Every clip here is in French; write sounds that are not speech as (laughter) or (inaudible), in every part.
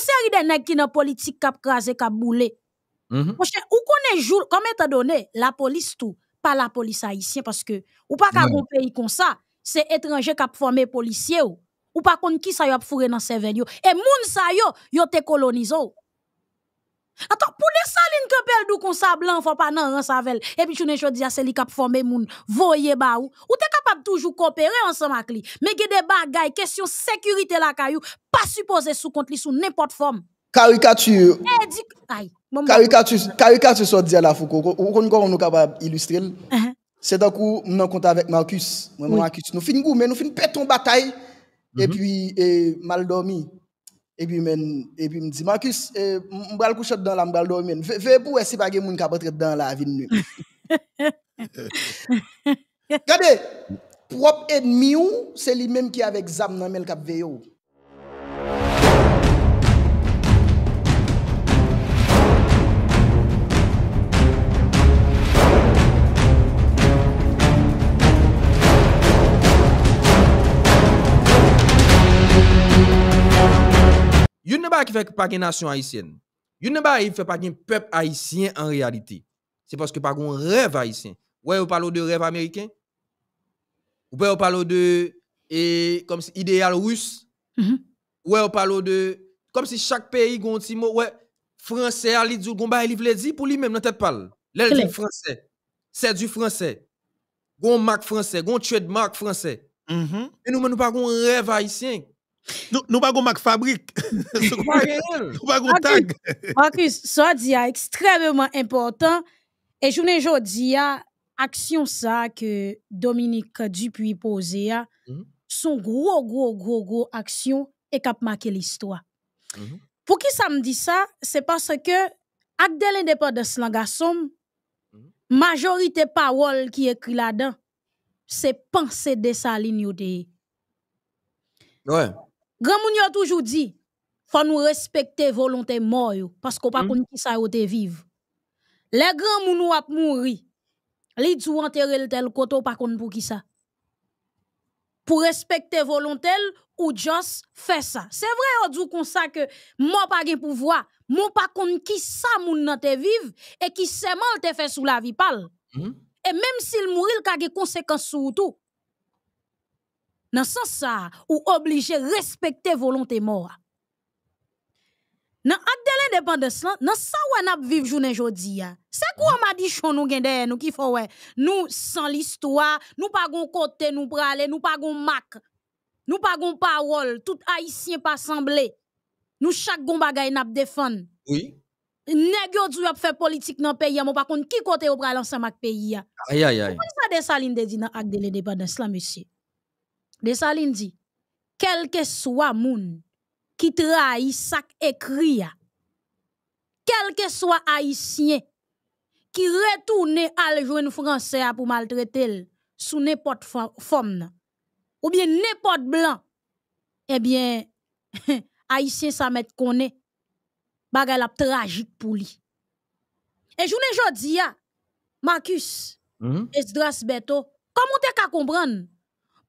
une série de nègres qui dans politique cap craser cap bouler mon mhm. cher ou est jour comme étant donné la police tout pas la police haïtienne parce que ou pas qu'un oui. pays comme ça c'est étrangers qui a formé policier ou, ou pas contre qui ça y a fourré dans ces et moun sa yo yo te colonisé Attends, pour les salines que dou comme ça blanc, hein, faut pas nan hein, savel. Et puis tu ne chodi a c'est li cap formé moun, voyez ba ou. Ou t'es capable toujours coopérer ensemble avec lui. Mais a des bagailles question sécurité la kayou, pas supposé sous compte li sous n'importe forme. Caricature. Eh aïe. Caricature, caricature soit di la Foucault. Ou kon nous capable illustrer. Uh-huh. C'est d'un coup, nous compte avec Marcus. Marcus, nous finissons, mais nous finissons pétons bataille. Et mm-hmm. puis, mal dormi. E pi men, e pi mi di, Markus, eh, mbral kouchot dan la, mbral do men, ve pou esi bagi moun kapotre dan la avin nu. (laughs) Gade, prop et mi ou, se li men ki ave exam nan men kap ve yo. des choses qui fait pas une nation haïtienne. Une ne qui fait pas un peuple haïtien en réalité. C'est parce que pas un rêve haïtien. Ouais, vous parlez de rêve américain. Ou vous parlez de et, comme si, idéal russe. Mm -hmm. Ouais, vous parlez de comme si chaque pays a un mot ouais, français a dit gomba li veut dire pour lui-même dans tête parle. L'est français. C'est du français. Gon marque français, gon trademark français. Mm -hmm. Et nous, nous pas un rêve haïtien. Nous pas bagon mak Fabrique, pas de tag. Marcus, ça dit, a extrêmement important Et je vous a action ça que Dominique Dupuis pose a gros mhm. son gros gros gros gros action et cap marquer l'histoire. Mhm. Pour qui ça me dit ça, c'est parce que, parce que ak de l'indépendance mhm. majorité parole qui écrit là-dedans, c'est ekri la de sa ligne Ouais. Grand moun yo toujours dit, faut nous respecter volonté mort parce qu'on pas mm. connu qui ça yo te vivre. Les grands moun ou ap mouri, li djou enterrer le tel koto pas kon pour qui ça. Pour respecter volonté ou just fait ça. C'est vrai on dit comme ça que moi pas gen pouvoir, moi pas kon qui ça moun nan te vivre et qui seulement te fait sous la vie pal. Mm. Et même s'il mourit, il a des conséquences sur tout. Nan sans sa, ou oblige respecter volonté mort. Nan ak de l'indépendance, lan, nan sa wè ap viv jounen jodi ya. Se kou ma di nous nou gen qui nou ki fò wè. Nou san l'histoire, nou pa gon kote nou prale, nou pa gon mak. Nou pa gon parole, tout haïtien pa semblé. Nou chaque gon bagay nap defan. Oui. Nèg yo djou ap fè politik nan peyi ya, mou pa kon ki kote ou prale ansan mak peyi ya. Aïe, aïe, aïe. Mwen sa de saline de di nan ak de l'indépendance, lan, monsieur salines dit, quel que soit moun qui trahit et écrit, quel que soit haïtien qui retourne à jouer jeune français pour maltraiter sous n'importe forme, ou bien n'importe blanc, eh bien, (laughs) haïtien ça met connaît, bagay la tragique pour lui. Et journée jodi ah, Marcus, mhm. Beto, comment tu ka comprendre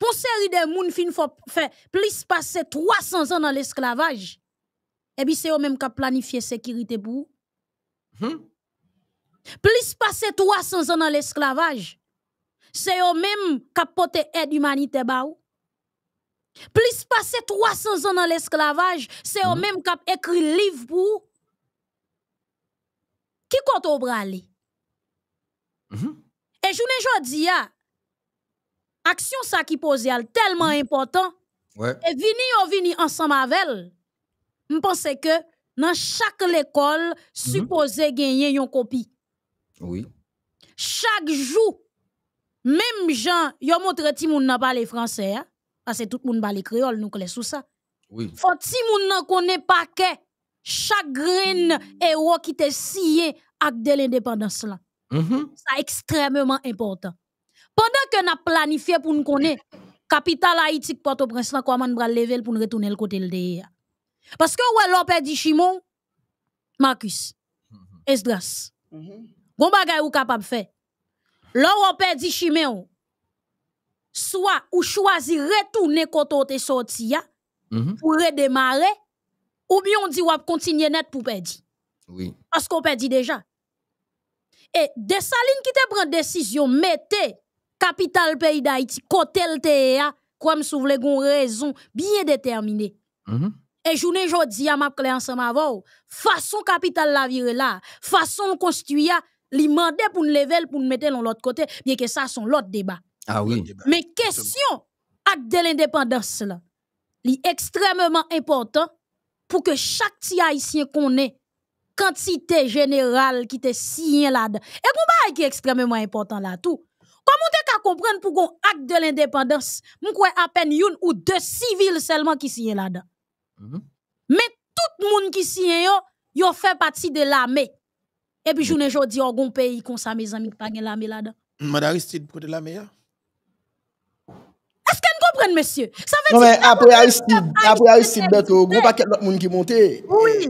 pour série des moun fin faut faire plus passer 300 ans dans l'esclavage. Et eh puis c'est eux même qui planifié sécurité pour hmm? Plus passer 300 ans dans l'esclavage. C'est eux même qui porté aide humanitaire Plus passer 300 ans dans l'esclavage, c'est hmm? eux même qui écrit livre pour Qui compte au bras hmm? Et je dis dis. Ah, action ça qui pose tellement important. Et vini on vini ensemble avec elle. Je que dans chaque école, mhm. supposé gagner une copie. Oui. Chaque jour, même gens, yo montre ti moun nan parle français, hein. parce que tout le monde parle créole, nous connaissons ça. Oui. Faut ti moun nan connaît que chaque grain héros mhm. qui te sié avec de l'indépendance là. C'est mhm. extrêmement important. Pendant que nous planifié pour nous connaître, capital Haïti, Port-au-Prince, comment nous level pour nous retourner le côté de Parce que ouais, perd dit Chimon, Marcus, mhm. Esdras, mhm. bon bagay ou capable faire. L'opé dit Chimon, soit ou choisi retourner côté de sorti mhm. pour redémarrer, ou bien on dit ou continuer net pour perdre. Parce qu'on perdit déjà. Et salines qui te prend décision, mettez capital pays d'Haïti, côté le comme si vous raison bien déterminée. Et mm-hmm. Et journée jodi à m'a clé ensemble avou, façon capital la viré là, façon construire li pour nous lever pour nous mettre dans l'autre côté, bien que ça son l'autre débat. Ah oui. Mais question acte de l'indépendance là, li extrêmement important pour que chaque petit haïtien qu'on est quantité générale qui te signé là-dedans. Et combat qui est extrêmement important là tout. Comment comprendre pour qu'on acte de l'indépendance. Nous quoi à peine une ou deux civils seulement qui signent là-dedans. Mhm. Mais tout le monde qui signe, yo fait partie de l'armée. Et puis, mhm. journée aujourd'hui, on a un pays comme ça, mes amis, qui pas l'armée là-dedans. Madame Aristide, pour de l'armée, hein? Est-ce que comprend, monsieur? Ça veut dire. mais après Aristide, après Aristide, il n'y a pas paquet d'autres monde qui monte. Oui.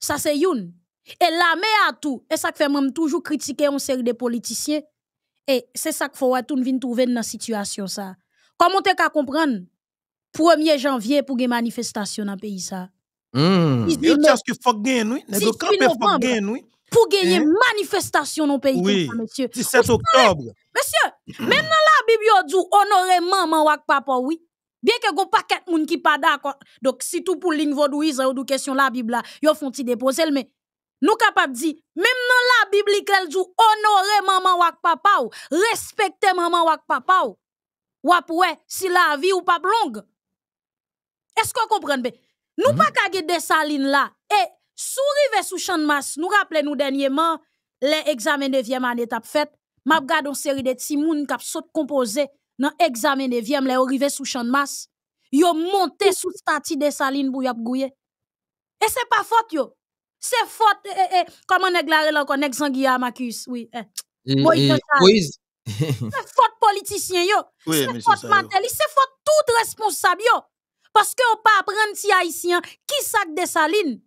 Ça c'est youn. Et l'armée à tout. Et ça fait même toujours critiquer une série de politiciens. Et c'est ça qu'il faut tout venir trouver dans la situation ça. Comment t'es qu'à comprendre 1er janvier pour une manifestation dans le pays ça. faut gagner, oui. Pour gagner manifestation dans le pays, oui. monsieur. 17 octobre. Monsieur, Maintenant la Bible, dit honorer maman ou papa, oui. Bien que gon pas quatre moun qui pas d'accord. Donc si tout pour ligne vaudouise ou question la Bible là, yo font ti déposer mais nous capable dire, même dans la Bible qu'elle dit honorer maman ou papa ou respecter maman ou papa ou wap ouais si la vie ou pas longue. Est-ce que vous comprenez Nous ne mhm. pas kage de saline là et sourire sous champ de masse, nous rappelons nous dernièrement les examens 9e année t'a fait, m'a regardé une série de petits qui k'ap saute composé nan de 9 les lè sur sous champ de masse, yo monté sous statue de saline pour y gouye. Et c'est pas faute yo. C'est faute comme eh, eh, eh. comment nèg la relan Guillaume a Marcus, oui. C'est faute politicien yo. C'est faute matériel. c'est faute tout responsable yo. Parce que pas apprendre si haïtien qui sac de saline.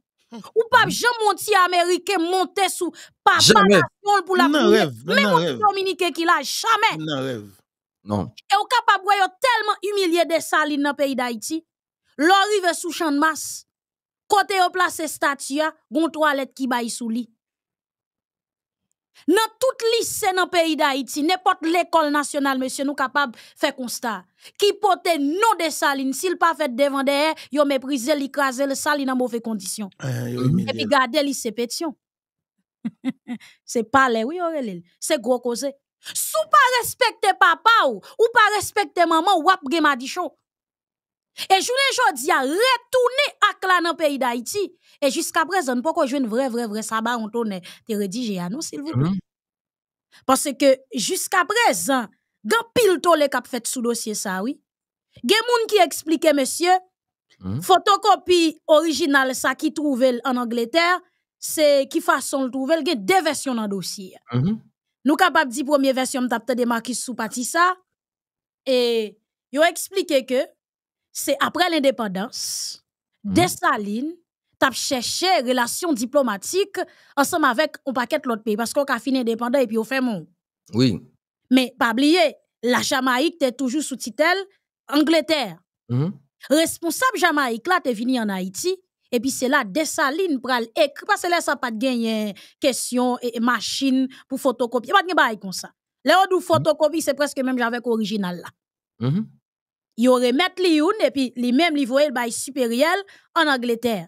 Ou pas hmm. Jean Monti américain monter sous papa pour la non, Même non, Dominique qui l'a jamais. Non, rêve. Et Et au capable yo tellement humilié des salines dans le pays d'Haïti, l'orive sous champ de masse, côté au place statue, gon toilette qui baille sous lit. Dans tout lycée dans le pays d'Haïti, n'importe l'école nationale, monsieur, nous capable faire constat. Qui pote non des salines s'il pas fait devant derrière, yo méprisé, l'écraser, le saline en mauvaise condition. Eh, euh, Et puis garder se pétion. (laughs) c'est pas les, oui, C'est gros cause. Sou pas respecter papa ou, ou respecter maman ap gen madichon. Et jounen jodi a retourné ak la nan pays d'Haïti. et jusqu'à présent pourquoi jwen vrai vrai vrai saba on tonne te à nous, s'il vous plaît. Mm-hmm. Parce que jusqu'à présent, gan pile tole les kap fèt sou dossier sa, oui. Gen moun ki explique, monsieur, mm-hmm. photocopie original ça sa ki trouvel en Angleterre, se ki il y gen deux versions dossier le mm-hmm. Nous capable dit première version m'tap tande Marcus sous et yo expliqué que c'est après l'indépendance que mhm. Staline tu t'a cherché relation diplomatique ensemble avec un paquet l'autre pays parce qu'on a fini indépendant et puis on fait mon. Oui. Mais pas oublier la Jamaïque es toujours sous titelle Angleterre. Mhm. Responsable Jamaïque là t'es venu en Haïti. Et puis, c'est la salines pral parce que se ça sa pat genyen question et machine pour photocopier pour a pas de bay kon ça Là ou dou mm-hmm. photocopie c'est presque même avec original la. Mm -hmm. Yo remet li et puis, li même li le bay supérieur en Angleterre.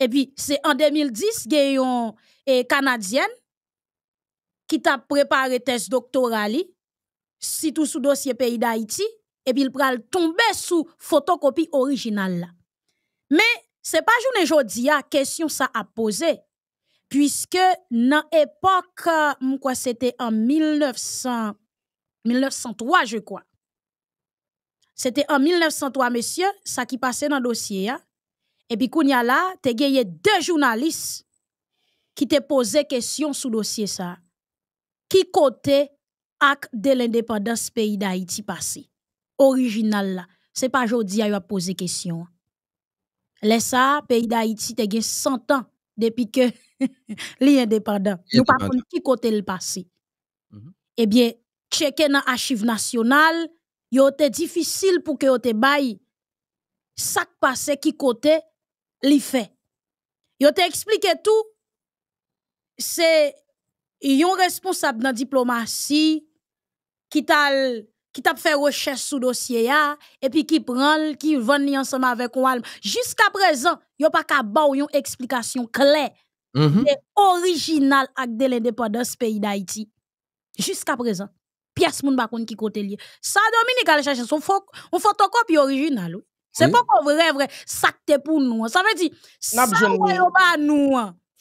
Et puis, c'est en 2010 gayon et canadienne qui tap préparé test si tout sous dossier pays d'Haïti. Et puis, il pral tombe sous photocopie originale. là mais c'est pas journée aujourd'hui question ça a posé puisque dans époque euh, c'était en 1903 je crois c'était en 1903 monsieur ça qui passait dans le dossier hein. et puis là deux journalistes qui te posé question sous dossier ça qui côté acte de l'indépendance pays d'Haïti passé original là c'est pas aujourd'hui a poser question Lesa, le pays d'Haïti, a gagné 100 ans depuis que (laughs) indépendant. Nous pas de qui côté le passé. Mhm. Eh bien, checker dans l'archive nationale, il été difficile pour que te baille. ce qui passé, qui côté li fait. Il expliqué tout. C'est un responsable dans la diplomatie qui tal qui t'a fait recherche sous dossier là et puis qui prend qui vend ensemble avec Walm jusqu'à présent a pas qu'à ba une explication claire C'est mhm. original avec de l'indépendance pays d'Haïti jusqu'à présent pièce moun pas qui côté lié ça Dominique allez chercher son on photocopie original, c'est pas vrai vrai ça pour nous ça veut dire ça pour nous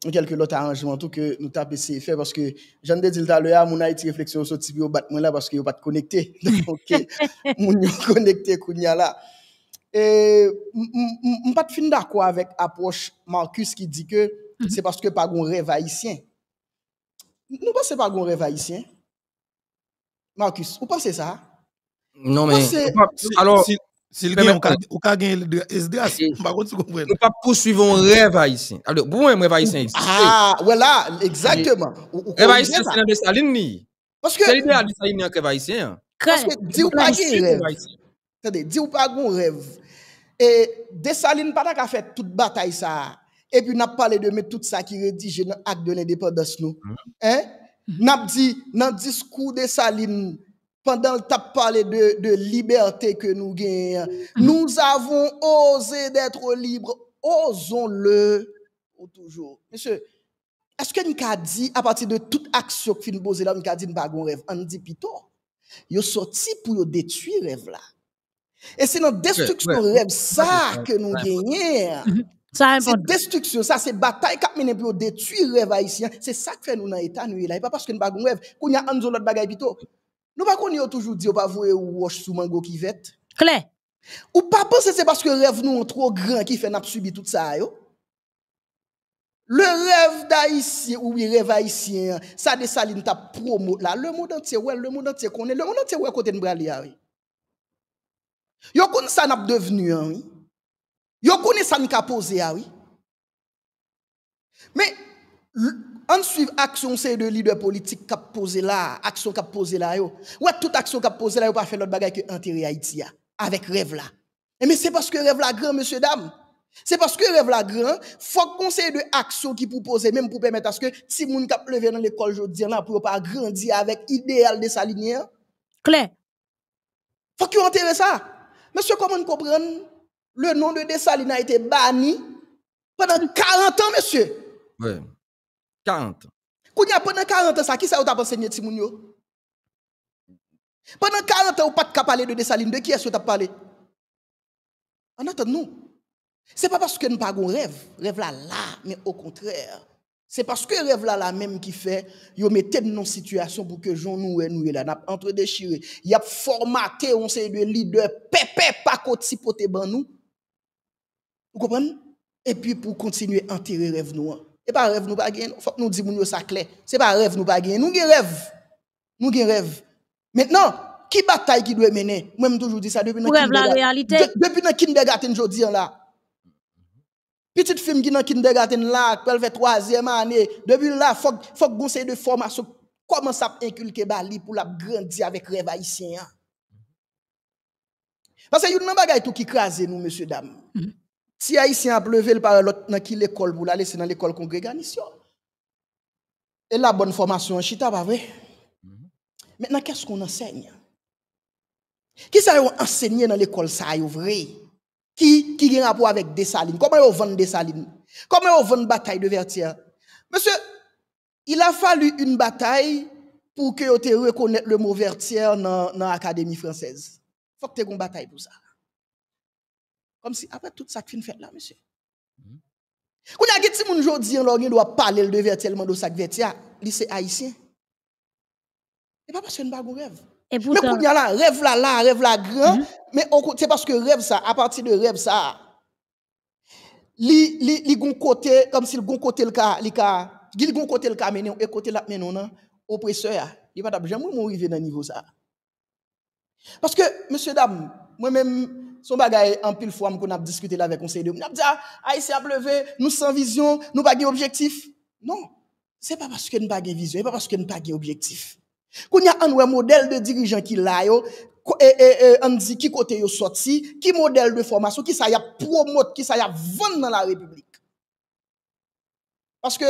quelques autres arrangements tout que nous tapons c'est parce que j'en ai dit tout à mon haïti réflexion sur ce au battement là parce que n'y a pas de connecté. (laughs) Donc, ok, (laughs) mon connecté Kounia là. Et je ne pas d'accord avec l'approche Marcus qui dit que mhm. c'est parce que pas un rêve haïtien. Nous ne c'est pas un rêve haïtien. Marcus, vous pensez ça? Non, mais. Alors, s'il gagne, on peut gagner le SDAS. Eh, par contre, tu comprends. Nous pas poursuivons un rêve haïtien. Alors, pour moi, un rêve haïtien ici? Ah, voilà, exactement. Rêve haïtien, c'est l'idée de ni. Parce que. C'est l'idéal en rêve haïtien. Parce que, dis ou pas qu'il rêve. Attendez, dis ou pas un rêve. Et salines pas qu'à fait toute bataille ça. Et puis, n'a pas parlé de mettre tout ça qui rédige dans l'acte de l'indépendance, nous. Mm-hmm. Hein? N'a dit, dans le discours de salines pendant que tu parlé de, de liberté que nous gagnons, nous avons osé d'être libres. Osons-le toujours. Monsieur, est-ce que nous avons dit, à partir de toute action que nous avons là, nous avons dit, nous n'avons rêve. On dit plutôt, nous sorti pour détruire rêve là. Et c'est notre destruction du rêve ça que nous gagnons. Mhm. C'est destruction, ça c'est bataille qui mené pour détruire rêve haïtien. C'est ça que fait nous dans l'État, Ce là. pas parce que nous n'avons rêve, qu'on y a un autre bagaille plutôt. Nous ne pouvons pas toujours dire, pas vouer wash sous mango qui vête. Claire. Ou pas penser c'est parce que rêve nous est trop grand qui fait n'a subi tout ça yo. Le rêve d'haïtien ou le rêve haïtien, ça des salines t'a promo là le monde entier ouais le monde entier connaît le monde entier ouais côté de braler oui. Yo connaît ça n'a devenu hein, oui. Yo connaît ça n'a posé ah, oui. Mais on suit action c'est de leader politique qui a posé là, action qui a posé là Ouais, toute action qui a posé là n'a pas fait l'autre bagaille que enterrer Haïti avec rêve là. mais c'est parce que rêve là grand monsieur dame. C'est parce que rêve là grand, faut conseil de action qui propose. même pour permettre à ce que si moun cap lever dans l'école aujourd'hui là pour pas grandir avec idéal des sa clair. Il Faut que enterre ça. Monsieur comment comprendre le nom de Dessalines a été banni pendant 40 ans monsieur. 40 ans. a pendant 40 ans, ça, qui ça vous avez enseigné Timounio? Pendant 40 ans, vous n'avez pas parler de Dessaline. De qui est-ce que vous avez parlé? En attendant, nous. Ce n'est pas parce que nous n'avons pas un rêve. Rêve là, là, mais au contraire. C'est parce que rêve là, là même qui fait, vous mettez nos situations situation pour que Jean nous et nous là, n'a entre déchiré. Il a formaté, on sait, de leader, pépé, pas côté, poté, ban nous. Vous comprenez? Et puis pour continuer à enterrer rêve nous. Hein. Ce pas rêve, nous ne pouvons pas nous faut que nous ça clair. Ce n'est pas rêve, nous ne pouvons pas Nous avons rêve. Nous avons rêve. Maintenant, qui bataille qui doit mener Moi-même, toujours dis ça depuis la réalité. Depuis le kindergarten, je dis là. Petite fille qui est dans kindergarten là, qu'elle fait troisième année, depuis là, il faut que conseiller de formation. Comment ça inculquer Bali pour la grandir avec rêve haïtien? Hein? Parce que y a une bagaille tout qui crase nous, monsieur, dame. Mhm. Si Haïtien a levé le par l'autre dans qui l'école pour l'aller, c'est dans l'école congréganiste. Et la bonne formation en Chita, pas vrai? Mm-hmm. Maintenant, qu'est-ce qu'on enseigne? Qui ça enseigné dans l'école, ça a vrai? Qui, qui a rapport avec salines? Comment ils des salines? Comment ils une bataille de Vertière? Monsieur, il a fallu une bataille pour que te reconnaisse le mot Vertière dans, dans l'Académie française. Il faut que tu aies une bataille pour ça. Comme si après tout ça qui fin fait là, monsieur. Quand on a dit que aujourd'hui, on doit parler de vertellement de sac vertia, se haïtien. Et pas parce que nous pas rêve. mais y a rêve là, là, rêve là grand, mm -hmm. mais c'est parce que rêve ça, à partir de rêve ça, li li li gon côté comme si le gon côté le cas, li cas, gon côté le cas et côté là mais non, oppresseur, il va jamais mourir dans niveau ça. Parce que monsieur dame, moi-même son bagay en pile fois qu'on a discuté là avec conseil de. On a dit ah, Haïti ah, a levé, nous sans vision, nous pas objectif. Non, c'est pas parce que nous pas vision, c'est pas parce que nous pas objectif. Qu'on y a un modèle de dirigeant qui là yo, et, et, et on dit qui côté yo sorti, qui modèle de formation, qui ça y a promote, qui ça y a vendre dans la République. Parce que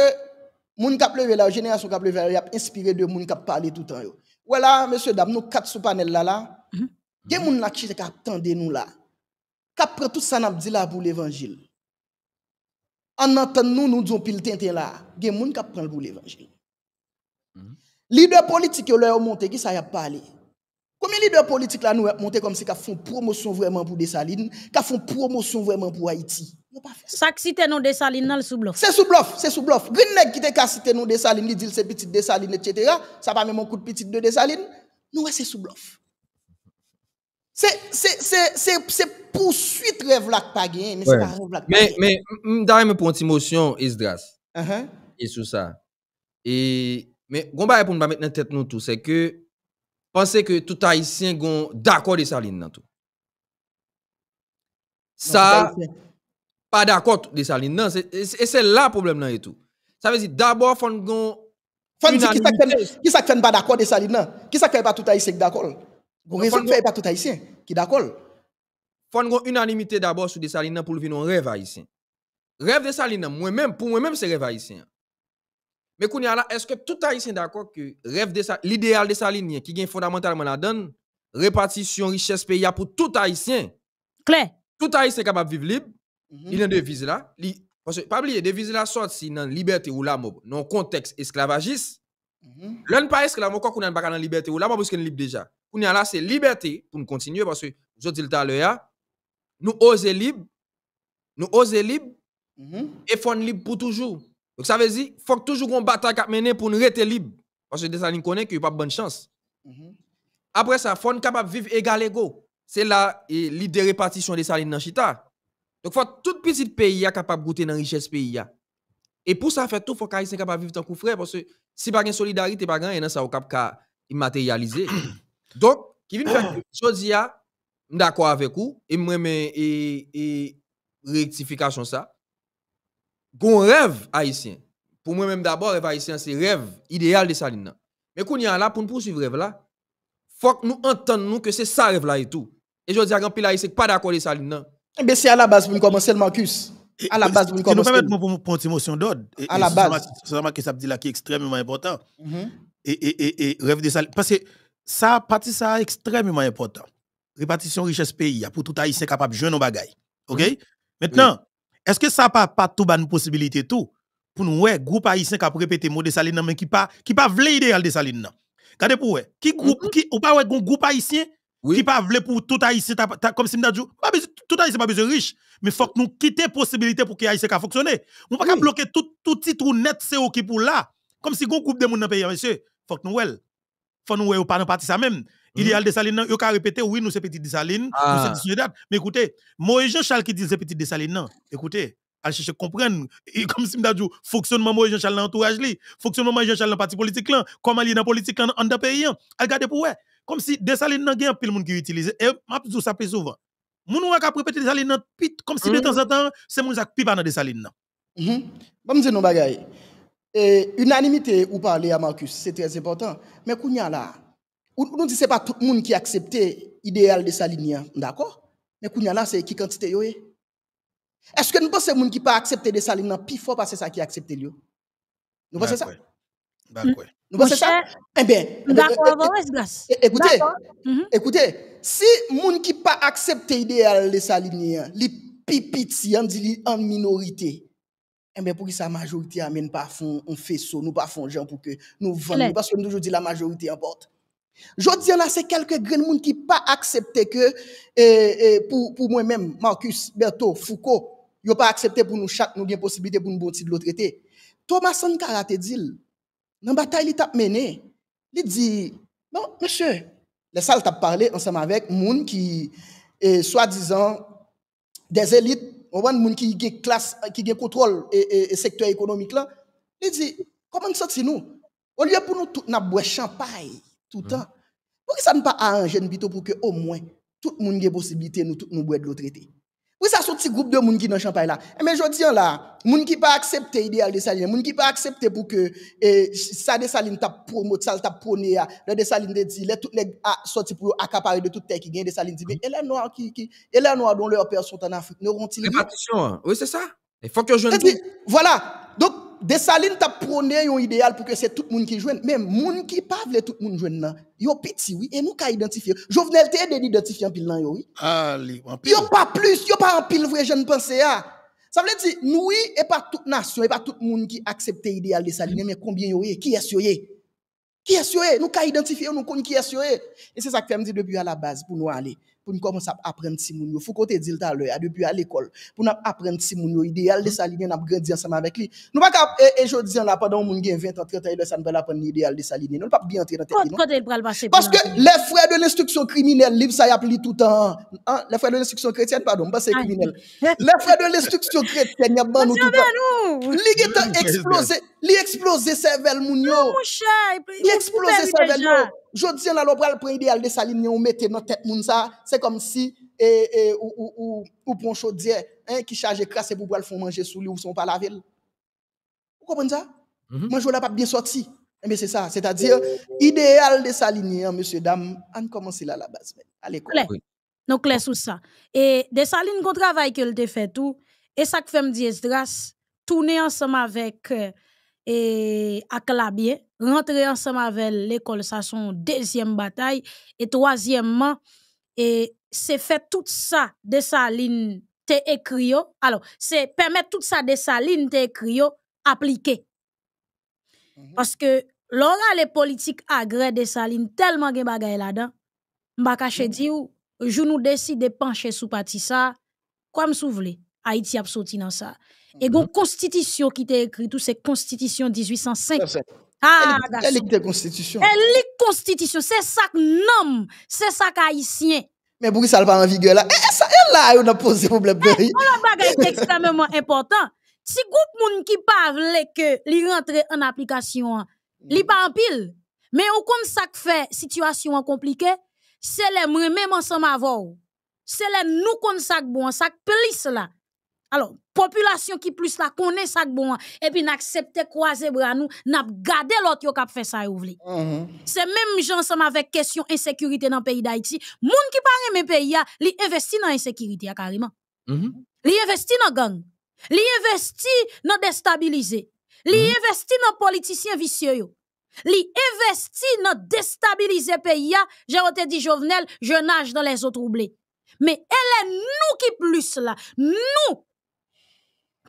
moun kap levé la génération kap levé, y a inspiré de moun kap parler tout le temps yo. Voilà, monsieur dames, nous quatre sous panel là là. est -hmm. Gen moun qui kap nous là. Qu'après tout ça, nous dit là pour l'évangile. En entendant nous, nous disons pile tintin là. Il y a des gens qui prennent pour l'évangile. Mm-hmm. Leader politique, ils ont monté, qui ça y a parlé. Combien de leaders politiques là nous monte comme si qu'ils font promotion vraiment pour Dessalines, qu'ils font promotion vraiment pour Haïti? Ça que c'était non Dessalines c'est le sous-bluff. C'est sous-bluff, c'est sous-bluff. Green nèg qui te cité non Dessalines, il dit c'est petit Dessalines, etc. Ça va même un coup de petit de Dessalines. Nous, c'est sous-bluff. C'est poursuite rêve là que mais c'est pas rêve là mais Mais d'ailleurs, me pour une émotion, Isdras, uh-huh. et sur ça. Mais bon, bah, pour nous mettre dans la tête, nous tous, c'est que pensez que tout haïtien est d'accord avec Saline. Ça, pas d'accord avec Saline. Non, et c'est là le problème dans tout. Ça veut dire d'abord, il faut que. Qui ça qui fait pas d'accord avec Saline? Qui ça fait pas tout haïtien d'accord? Pour raison pas tout haïtien qui d'accord. Faut une unanimité d'abord sur des salines pour dans un rêve haïtien. Rêve des moi-même pour moi-même c'est rêve haïtien. Mais là est-ce que tout haïtien d'accord que rêve l'idéal salines qui est fondamentalement la donne répartition richesse pays pour tout haïtien. clair. Tout haïtien capable de vivre libre. Mhm. Il y a une devise là, parce que pas oublier devise là si dans liberté ou la mort, dans contexte esclavagiste. Mm -hmm. L'un pas esclave encore qu'on pas dans liberté ou la mort, parce est libre déjà. Pour nous, c'est liberté pour nous continuer parce que, je dis tout à l'heure, nous osons libre, nous osons libre mm -hmm. et font libre pour toujours. Donc ça veut dire, il faut toujours qu'on bataille mener pour nous rester libre. Parce que salines connaît qu'il n'y a pas de bonne chance. Mm-hmm. Après ça, il faut capable de vivre égal égo. C'est là l'idée répartition des salines dans Chita. Donc, il faut tout petit pays est capable de goûter dans la richesse pays. Et pour ça, faire tout, il faut soit capable de vivre tant que frère. Parce que si pas de solidarité, pas de rien, ça cap capable immatérialiser. Donc, Kevin Factory, Jodia, je d'accord avec vous, et moi, et, et rectification ça. Gon rêve haïtien. Pour moi-même d'abord, rêve haïtien, c'est rêve idéal de Saline. Mais quand y a là, pour nous poursuivre rêve là, faut que nous entendions que c'est ça rêve là et tout. Et je dis à Gampil haïtien, pas d'accord avec Saline. Mais eh ben, c'est à la base pour commencer le Marcus. À la base pour commencer. Qui nous permettre pour prendre une émotion d'ordre. À la base. C'est ça que ça dit là qui est extrêmement important. Mm-hmm. Et, et, et, et rêve de Saline. Parce que ça, partie ça, extrêmement important. Répartition richesse pays, pour tout haïtien capable de jouer nos bagailles. OK? Maintenant, est-ce que ça pas pas tout bonne possibilité tout pour nous, ouais, groupe haïtien qui a répété mot de saline, mais qui pas, qui pas vle idéal de saline, Regardez pour ouais. Qui mm-hmm. groupe, qui, ou pas ouais, groupe haïtien, oui. qui pas vle pour tout haïtien, comme comme si m'dadjou, tout haïtien pas besoin riche, mais faut que nous les possibilité pour que haïtien ka ne On pas bloquer tout, tout titre net, c'est qui pour là. Comme si un groupe de monde dans pays, hein, monsieur. Faut que nous, ouais faut nous pas dans parti ça même. Idéal de Saline, il a hmm. répété, oui, nous c'est petit de Saline, ah. nous c'est Mais écoutez, Moïse Jean-Charles qui dit c'est petit de Saline, écoutez, à chercher comprendre et comme si m'a dit fonctionnement Moïse Jean-Charles l'entourage li, fonctionnement Moïse Jean-Charles dans parti politique là, comment il dans politique en dans pays, regardez hein. pour comme si des salines nan gen pile moun qui utilise et m'a dit ça plus souvent. Moun ou ka répéter des salines comme si de temps hmm. en temps c'est moun ça pipa dans des salines. Mhm. Bon c'est non bagaille. Et unanimité, ou parlez à Marcus, c'est très important. Mais Kounia là, nous disons ce n'est pas tout le monde qui accepte l'idéal de Salinia, hein, d'accord Mais Kounia là, c'est qui quantité eh? Est-ce que nous pensons que le monde qui pas accepté de Salinia, plus fort parce que ça qui accepte lui? Nous pensons ça Nous pensons ça Eh bien, eh, eh, écoutez, mm-hmm. écoutez, si le monde qui pas accepté l'idéal de Salinia, hein, les pipits on hein, dit en minorité, mais eh pour que sa majorité amène pas fond, on fait ça, nous pas fond gens pour que nous vendons Parce que nous aujourd'hui, la majorité importe. Je dis là, c'est quelques grands monde qui pas accepté que, eh, eh, pour, pour moi-même, Marcus, Berthaud, Foucault, ils pas accepté pour nous chaque, nous avons possibilité pour nous bon de l'autre traité. Thomas Sankara te dit, dans la bataille il a mené. il dit, non, monsieur, les salles t'a parlé ensemble avec gens qui, eh, soi-disant, des élites on moun qui gen classe qui gen contrôle et, e secteur économique là il dit comment c'est nous au lieu pour nous tout n'a boire champagne tout le hum. temps pourquoi ça ne pas arranger plutôt pour que au moins tout le monde ait possibilité nous tout nous boire de l'eau traitée oui, ça, c'est un petit groupe de monde qui dans champagne là. Eh, mais je dis là, monde qui pas accepté l'idéal de Saline, monde qui pas accepté pour que eh, ça de Saline t'a promote, ça t'a prôné, le de Saline de dit, les toutes les a sorti pour accaparer de toute terre qui gagne de Saline dit, mais les noirs qui, qui, elle est noirs dont leurs pères sont en Afrique, n'auront-ils pas. Répartition, oui, c'est ça. Il faut que je. Eh voilà. Donc, Desaline t'a prôné un idéal pour que c'est tout le monde qui joue. Mais monde qui pas veut tout le monde Y yo petit oui et nous qui identifier. Jovenel t'aide d'identifier en pile là oui. Ah, en pile. Yo pas plus, yo pas en pile vrai jeune pas. Ah. Ça veut dire nous oui et pas toute nation et pas tout le monde qui accepte l'idéal de Saline mais combien y a qui est il Qui est il Nous qui identifier, nous connaissons qui est Et c'est ça que fait me depuis à la base pour nous aller pour nous commencer à apprendre si moun yo. Faut qu'on te dit tout à depuis à l'école, pour nous apprendre si moun yo, idéal de sa ligne, nous grandi ensemble avec lui. Nous pas et je dis, là, pendant moun gen 20 ans, 30 ans, ça ne va pas apprendre l'idéal de sa ne Nous pas bien entrer dans tête, non? Parce que les frères de l'instruction criminelle, livre, ça y tout le temps. Hein? Les frères de l'instruction chrétienne, pardon, pas c'est criminel. Les frères de l'instruction chrétienne, y a nous tout le temps. Li (laughs) explosé, li explosé cervelle moun yo. Li dis, là, l'on prend idéal de saline, on mette dans tête moun ça, c'est comme si, eh, eh, ou, ou, ou, chaudier, chaudière, hein, qui charge crasse pour le faire manger sous lui ou son pas la ville. Vous comprenez ça? Mhm. Moi, je Manger là pas bien sorti. Eh, mais c'est ça, c'est-à-dire, idéal de saline, hein, monsieur, dame, on commence là la base. Allez, oui. Donc, là sous ça. Et des salines qu'on travaille qu'elle te fait tout, et ça que fait me dire, tourner ensemble avec, euh, et, à rentrer ensemble avec l'école, ça son deuxième bataille. Et troisièmement, et c'est faire tout ça de sa ligne, te écrit. Alors, c'est permettre tout ça de sa ligne, écrit, appliquer. Mm-hmm. Parce que l'on les politiques agré de Saline tellement de là-dedans, m'a mm-hmm. je nous décide de pencher sous parti ça, me voulez Haïti a sorti dans ça. Et la mm-hmm. constitution qui t'écrit écrit, tout c'est constitution 1805. Ah, elle la constitution. Elle lit constitution. C'est ça que nom. C'est ça qu'haïtien. Mais pourquoi ça n'est pas en vigueur là? Et eh, eh, ça, elle là, on a posé problème. C'est eh, bagage (laughs) extrêmement important. Si groupe moun qui parle que li rentre en application, li mm. pas en pile. Mais on compte ça que fait situation compliquée, c'est les même ensemble avant. C'est les nous compte ça bon, ça police là. Alors, population qui plus la connaît ça bon et puis n'accepte croiser bras nous, n'a gardé l'autre qui a fait ça et mhm. C'est même gens ensemble avec question insécurité dans le pays d'Haïti, moun qui parle mes pays a, li dans insécurité carrément. Mhm. Li investi dans gang. Li investi dans déstabiliser. Li mhm. investi dans politiciens vicieux investissent Li investi dans déstabiliser pays a, j'ai dit Jovenel, je nage dans les eaux troublées. Mais elle est nous qui plus là. Nous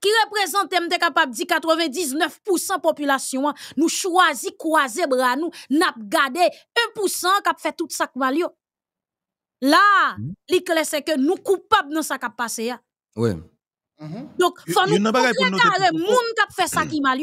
qui représente 99% capable la 99% population hein? nous choisi croiser bras nous n'a 1% qui fait tout ça mal là hmm. l'éclair c'est que nous coupables dans ça qui passé hein? Oui. Mm-hmm. donc faut nous montrer monde qui fait ça qui mal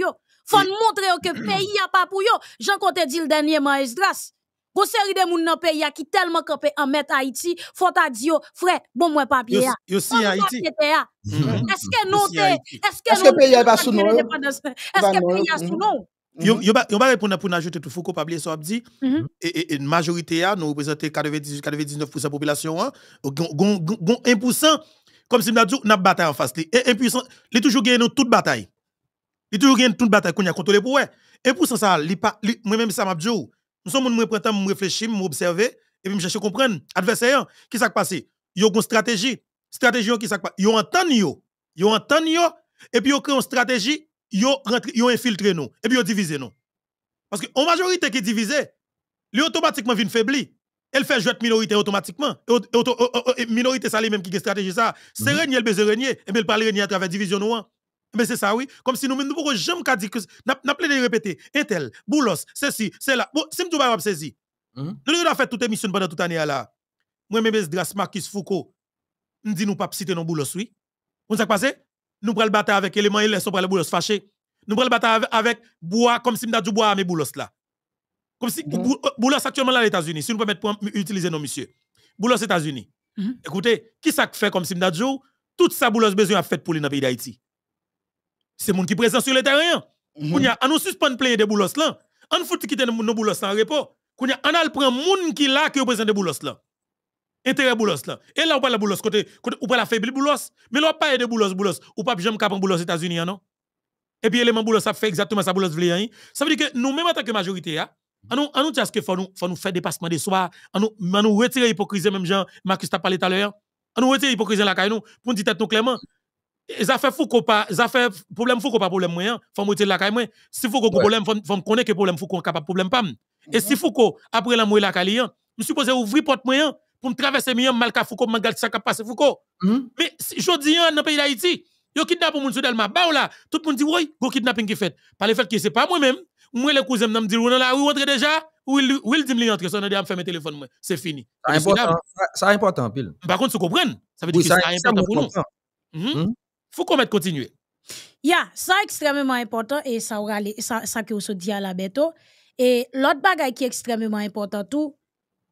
faut nous montrer que pays a pas pour yo j'en compte dit le dernier maestras Gon série de moun nan pays qui tellement campé en mettre Haïti, faut ta dire frère, bon moi papier. Yo si Haïti. Est-ce que non est-ce que non pays pas sous nom Est-ce que pays a sous nom Yo yo pas répondre pour ajouter tout faut qu'on pas oublier ça dit mhm. et une majorité a nous représenter 98 99% population hein. gon 1% comme si nous n'a bataille en face et impuissant il toujours gagné toute bataille il toujours gagné toute bataille qu'on a contrôlé pour ouais et pour ça ça moi même ça m'a dit oh, nous sommes nous prenons à nous réfléchir, nous observer, et puis nous chercher à comprendre. Adversaire, qui s'est passé? Ils ont une stratégie. Stratégie qui s'est passé? Ils ont entendu, ils ont entendu, et puis ils ont une stratégie, ils ont infiltré nous, et puis ils ont divisé nous. Parce que majorité qui est divisée, lui automatiquement vient faibli. Elle fait jouer la minorité automatiquement. Et, minorité, ça, les même qui stratégie ça. Mm-hmm. C'est mm régner, elle besoin régner. Et bien, elle parle régner à travers division nous. Hein. Mais c'est ça, oui. Comme si nous nous ne pouvons jamais dire que. nous pas de répéter. Intel, boulos, ceci, cela. Bon, si hmm? nous ne saisi. Nous avons fait toute émission pendant toute année là. Moi-même, Dras Marcus Foucault, nous ne nous pas citer nos boulos, oui. Vous savez passé? Nous prenons le bataille avec éléments et laissons le boulos fâché. Nous prenons le bataille avec bois, comme si nous avons du bois à mes boulos là. Comme si hmm. euh, boulos actuellement là aux États-Unis, si nous pouvons utiliser nos messieurs. Boulos États-Unis. Hmm? Écoutez, qui ça fait comme si nous avons tout ça boulos besoin à faire pour les pays d'Haïti? c'est gens qui présent sur le terrain. On mm -hmm. nous suspend de boulos là. On fout quitter nos là en repos. On a on prend monde qui là qui représente des boulos là. Intérêt boulot là. Et là on parle de boulos côté côté on parle faible boulos, mais là on parle de boulos boulos ou pas jamais de aux États-Unis hein, non. Et puis élément boulot ça fait exactement ça boulos vle hein. Ça veut dire que nous même en tant que majorité on hein, nous on ce que faut nous faut nous faire dépassement des soirs, on nous on nous retirer même Jean Marcus t'a parlé tout à l'heure. On nous retire l'hypocrisie, la nous pour dire tête clairement, ça fait Foucault pas ça fait problème Foucault pas problème moyen faut monter la caille moi si Foucault ouais. problème faut faut connaître que problème Foucault capable problème pas et si Foucault après la mouille la caille hein, je suppose ouvrir porte moyen pour me traverser moyen mal ka Foucault mangal ça capable passer Foucault hmm? mais jodi hein, dans pays d'Haïti yo kidnappe moun sou Delma ba ou là tout le monde dit oui go kidnapping qui fait par le fait que c'est pas moi même moi les cousins me dit on là oui rentre déjà ou il ou il dit me rentrer son a fait mes téléphone moi c'est fini ça important ça important pile par contre tu comprenez ça veut dire que c'est important pour nous faut qu'on mette continuer. Ya, yeah, ça extrêmement important et ça aura ça, que vous dit à la bête. Oh. Et l'autre bagaille qui est extrêmement important tout,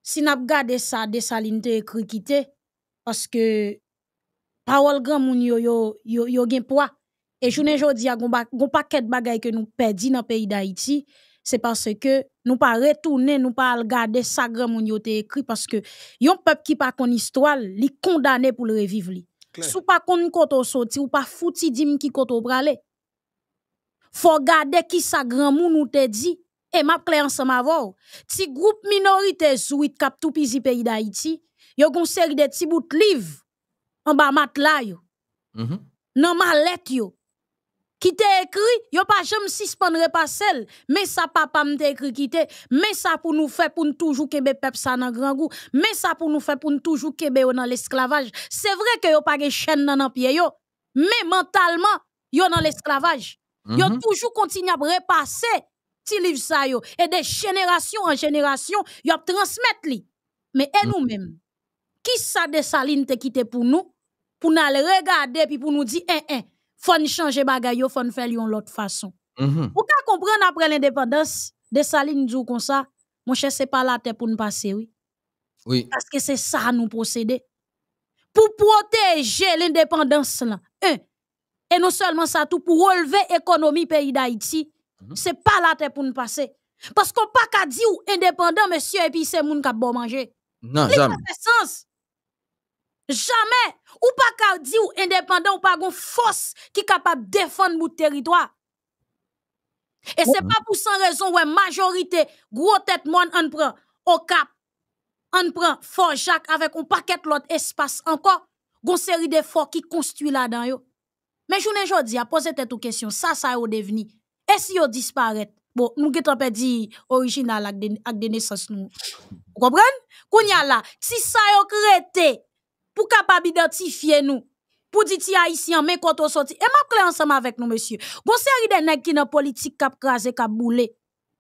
si n'a regardé ça de sa ligne parce que parole grand moun yo yo gen poids et journée jodi a gon paquet bagage que nous perdi dans pays d'Haïti, c'est parce que nous pas retourner, nous pas regarder ça grand moun yo te écrit parce que yon peuple qui pas kon histoire, li condamné pour le revivre Sou pa koni koto soti, ou pa foti di mki koto brale. Fo gade ki sa gran moun ou te di, e map kliyansan ma vò. Ti group minorite zou it kap tou pizi peyi da iti, yo goun seri de ti bout liv, an ba mat la yo. Mhm. Nan ma let yo. qui t'a écrit, yo pas jamais suspendre pas celle, mais ça papa m'a écrit quitter. mais ça pour nous faire pour nous toujours kebe peuple ça grand goût, mais ça pour nous faire pour nous toujours kebe dans l'esclavage. C'est vrai que yo pas de chaîne dans pied yo, mais mentalement yo dans l'esclavage. Mm toujours continue à repasser ti livre ça yo et de génération en génération yo transmettre li. Mais et nous-mêmes, mhm. qui ça de saline te quitté pour nous pour nous regarder puis pour nous dire un, un » faut changer bagay il faut faire yon l'autre façon. Mm-hmm. Vous comprenez comprendre après l'indépendance de Saline du comme ça, mon cher, c'est pas la tête pour nous passer, oui. Oui. Parce que c'est ça nous procéder. Pour protéger l'indépendance là. Et non seulement ça, tout pour relever l'économie pays d'Haïti, ce mm-hmm. n'est c'est pas la tête pour nous passer. Parce qu'on pas qu'à dire indépendant, monsieur, et puis c'est moun qui bon manger. Non, Ça fait sens. Jamais ou pas ka ou indépendant ou pas gon force qui capable défendre notre territoire. Et c'est pas pour sans raison la majorité gros tête moun en prend au cap en prend fort Jacques avec un paquet l'autre espace encore gon série d'efforts qui construit là-dedans yo. Mais ne jodi a poser tête aux question ça ça est devenu et si yon disparaît Bon, nous avons dire original avec de naissance nous. Vous comprenez? Kounya là, si ça yo créé pour capable d'identifier nous pour dire ti haïtien mais quand on sorti et m'a ensemble avec nous monsieur gon série des nèg qui dans politique cap craser cap bouler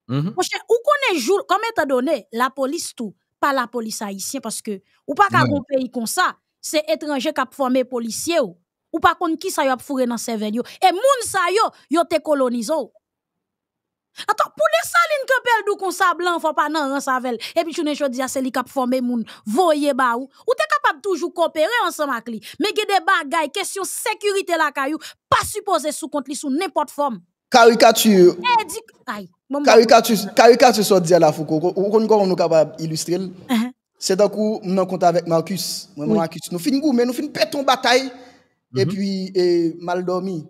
mhm. mon cher ou connaît jour comme étant donné la police tout pas la police haïtienne, parce que ou pas qu'un pays comme ça c'est étranger qui a formé policier ou, ou pas contre qui ça y a fourré dans cerveau yo et les ça yo yo te colonisé attends pour les salines que pelle dou comme ça blanc faut pas un ransavel et puis tu ne jodi a c'est li k'ap formé moun voyer ba ou ou te capable toujours coopérer ensemble avec lui. Mais il y a des bagailles, question sécurité la caillou, pas supposé sous compte lui sous n'importe forme. Caricature. Eh, Aïe. Caricature, caricature sur la Foucault. On est capable d'illustrer. Uh-huh. C'est d'un coup, nous avons compte avec Marcus. Moi, Marcus, nous finissons, mais nous finissons pétons bataille. Et mm-hmm. puis, mal dormi.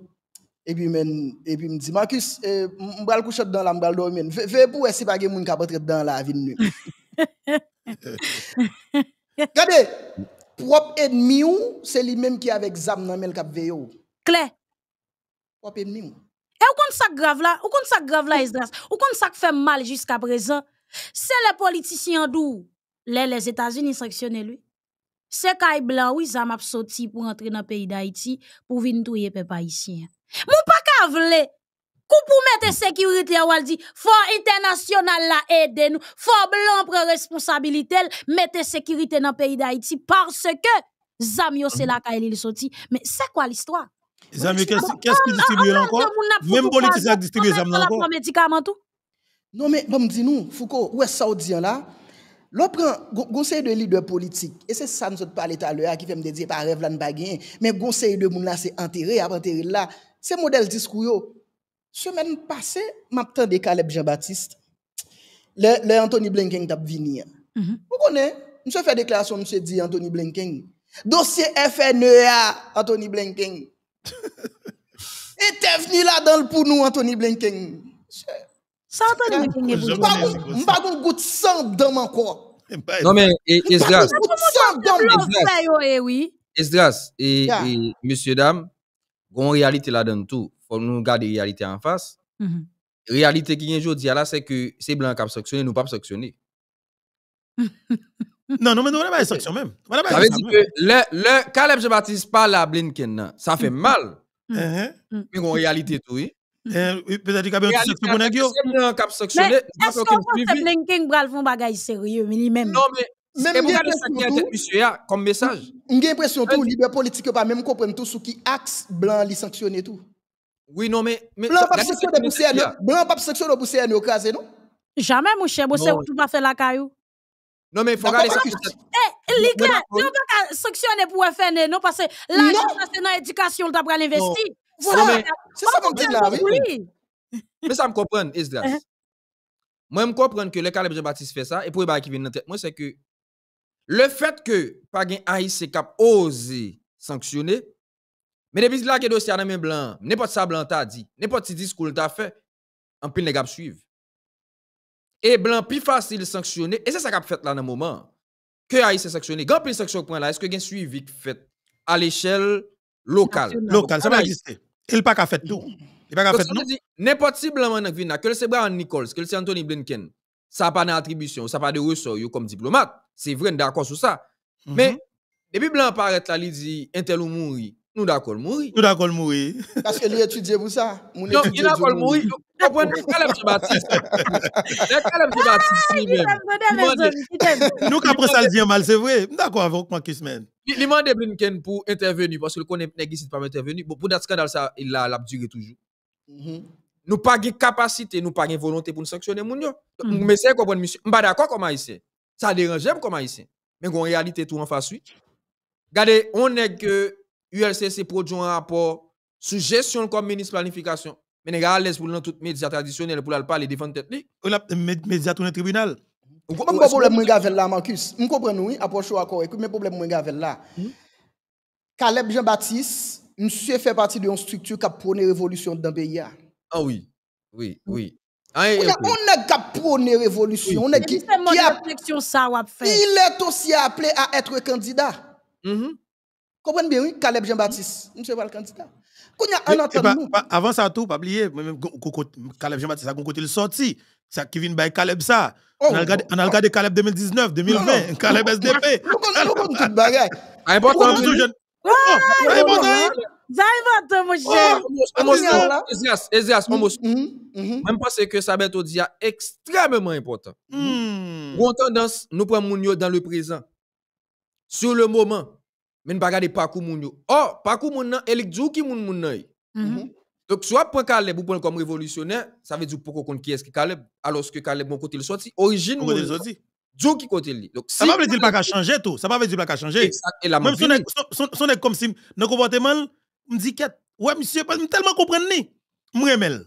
Et puis, men, et puis, me dit, Marcus, je eh, vais le coucher dans la, je vais dormir. pour essayer eh, de pas quelqu'un qui dans la vie de nuit. (laughs) Regardez, propre ennemi ou, c'est lui-même qui avec zam dans mel kap veyo. Clair. Propre ennemi ou. Et ou compte ça grave là, ou compte ça grave là Islas, ou compte ça fait mal jusqu'à présent, c'est les politiciens d'où les, les États-Unis sanctionnent lui. C'est Kay Blanc, oui, ça m'a sorti pour entrer dans le pays d'Haïti pour venir touyer peuple haïtien. Mon pas qu'à pour mettre sécurité, à Waldi. dit, fort international la aide nous, fort blanc prend responsabilité, mettre sécurité dans le pays d'Haïti, parce que, Zamio, c'est là qu'elle est sortie. Mais c'est quoi l'histoire? Zamio, qu'est-ce qu'il ah, ah, distribue ah, encore? Même politique ça distribue Zamio encore. tout? Non, mais bon, dis-nous, Foucault, où est Saoudien là? prend conseil de leader politique, et c'est ça que nous parlons tout à l'heure, qui fait me dire par rêve là, mais conseil de Moulin là, c'est enterré, enterré là, c'est modèle discours. Semaine passée, m'attendais Caleb Jean-Baptiste. Le, Anthony Blinken t'a venu. Mhm. Vous connaissez Monsieur fait déclaration, monsieur dit Anthony Blinken. Dossier FNEA, Anthony Blinken. (laughs) était venu là-dedans pour nous, Anthony Blinken. Ça, Anthony Blinken, Je ne pas un goût de sang dans mon corps. Non, mais Esdras. Esdras, et, et, et, et monsieur, dame, en réalité là dans tout pour nous garder la réalité en face. La mmh Réalité qui vient aujourd'hui, là, c'est que c'est blanc qui a sanctionné, nous pas sanctionné. (laughs) non, non, mais nous, on n'a pas même. Vous veut que le, le Caleb Jean-Baptiste pas la Blinken, ça fait mmh. mal. Mmh. Hein, hein. Mais en réalité, tout, hein, oui. Peut-être qu'il y a un truc pour nous. C'est blanc qui a sanctionné. Est-ce que Blinken va faire un bagage sérieux, mais lui-même? Non, mais. Même gen comme message. On a l'impression libe politik politiques pas même kompren tout sou qui aks blancs, li sanctionner tout. Oui, non, mais. mais blanc pas section pour poussière, blanc pas section de poussière, nous non? Jamais, mon cher, vous savez tout va faire la caillou. Non, mais il faut regarder ça. Eh, les gars, pas pas sanctionner pour FN, non, parce que l'argent, c'est dans l'éducation, le d'après l'investir. Voilà. C'est ça qu'on dit là, oui. Mais ça me comprend, Esdras. Uh-huh. Moi, je comprends que le calibre Jean-Baptiste fait ça, et pour les qui vient dans tête, moi, c'est que le fait que pas un haïtien cap osé sanctionner, mais depuis que la dossier dans main blanc, n'importe ça blanc t'a dit, n'importe ce discours t'a fait, en pile les gars suivre. Et blanc plus facile sanctionner et c'est ça qu'a fait là dans le moment. Que se sanctionné, grand pile sanction point là, est-ce que gain suivi fait à l'échelle locale. Local, ça va exister. Il pas qu'a fait tout. Il pas qu'a fait tout. N'importe si blanc dans que c'est Brian Nichols, que c'est Anthony Blinken, ça pas d'attribution, ça pas de ressort comme diplomate. C'est vrai, d'accord sur ça. Mhm. Mais depuis blanc paraît là, il dit intel ou mourir nous d'accord mourir. Nous d'accord mourir. Parce que lui étudié pour ça. non, il d'accord mourir. Vous comprenez Caleb baptiste Caleb Jean-Baptiste ah, Nous après ça le dire mal, c'est vrai. D'accord avec moi Kismen. Il m'a demandé Blinken pour intervenir parce que le connaît n'existe pas intervenir. Bon pour dat scandale ça il l'a duré toujours. Mm-hmm. Nous pas de capacité, nous pas de volonté pour nous sanctionner mon mm-hmm. Mais c'est comprendre monsieur. M'pas d'accord comme haïtien. Ça dérange comme haïtien. Mais en réalité tout en face Regardez, on est que ULCC produit un rapport sous gestion comme ministre de planification. Mais les gars, laisse pour dans toutes médias traditionnels pour parler défendre tête. On a médias tout le tribunal. Vous comprenez le problème problèmes avec là, Marcus Vous comprenez, oui, approche encore. accord. Mais le problème avec là, hmm? Caleb Jean-Baptiste, monsieur fait partie d'une structure qui a la révolution dans le pays. Hein. Ah oui, oui, oui. On a pris la révolution. qui, a, Il est aussi appelé à être candidat. Mm-hmm. Comprenez bien, oui, Caleb Jean-Baptiste, monsieur le candidat. Avant ça, tout, pas oublier, Caleb Jean-Baptiste, a côté le sorti. Ça qui vient by Caleb ça. Oh. On a regardé Caleb 2019, 2020, Caleb SDP. Nous connaissons (laughs) toute bagaille. Ah, important, Important. Hein. mon cher. Oh, Ezias, Ezias, mm, on mousse. Mm, mm. Même parce que Sabeto dit extrêmement important. Bon hmm. tendance, nous prenons dans le présent. Sur le moment mais ne pas garder parcours moun yo. Oh, parcours moun nan Elik Djou ki moun moun nan. Mhm. Mhm. Donc soit prend Caleb ou prend comme révolutionnaire, ça veut dire pourquoi qu'on qui est-ce que Caleb alors que Caleb mon côté le sorti, origine mon sorti. Djou qui côté li. Donc ça va pas veut dire pas qu'à changer tout, ça pas veut dire pas qu'à changer. Exact, Même son son, son, son comme si dans comportement on dit que ouais monsieur pas tellement comprendre ni. M'remel.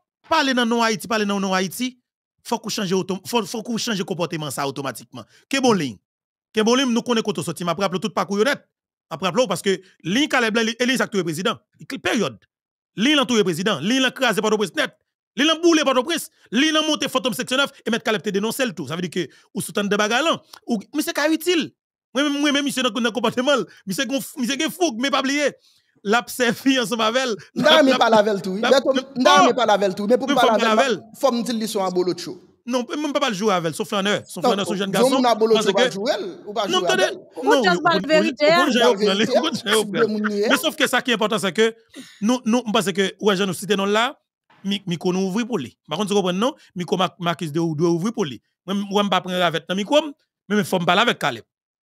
Parler dans non Haïti, parler dans non Haïti, faut faut changer comportement ça automatiquement. Que bon ligne. Que bon nous connaissons tout sorti, m'a tout par honnête. Après président. parce que ligne calé blanc est acteur président. Période. Ligne le président, ligne l'encrasé par le président. Li boule pas de presse, li monte fantôme section 9 et mettre dénoncer le tout. Ça veut dire que ou sous de bagarre mais c'est utile. Moi même même monsieur dans comportement, monsieur c'est monsieur mais pas l'a servi ensemble avec elle. Non, mais pas avec tout. Non, mais pas avec tout. Mais pour parler avec elle, il faut me dire qu'ils sont à Non, même pas le jouer avec elle, sauf en heure. Sauf un heure, son jeune garçon. Non, pas jouer Non, attendez. Non, c'est vérité. Mais sauf que ça qui est important, c'est que nous, nous, parce que, ouais, je nous cite non là, Miko nous ouvre pour lui. Par contre, tu comprends, non, Miko Marcus de ouvre pour lui. Moi, je ne vais pas prendre avec le micro, mais il faut me parler avec Caleb.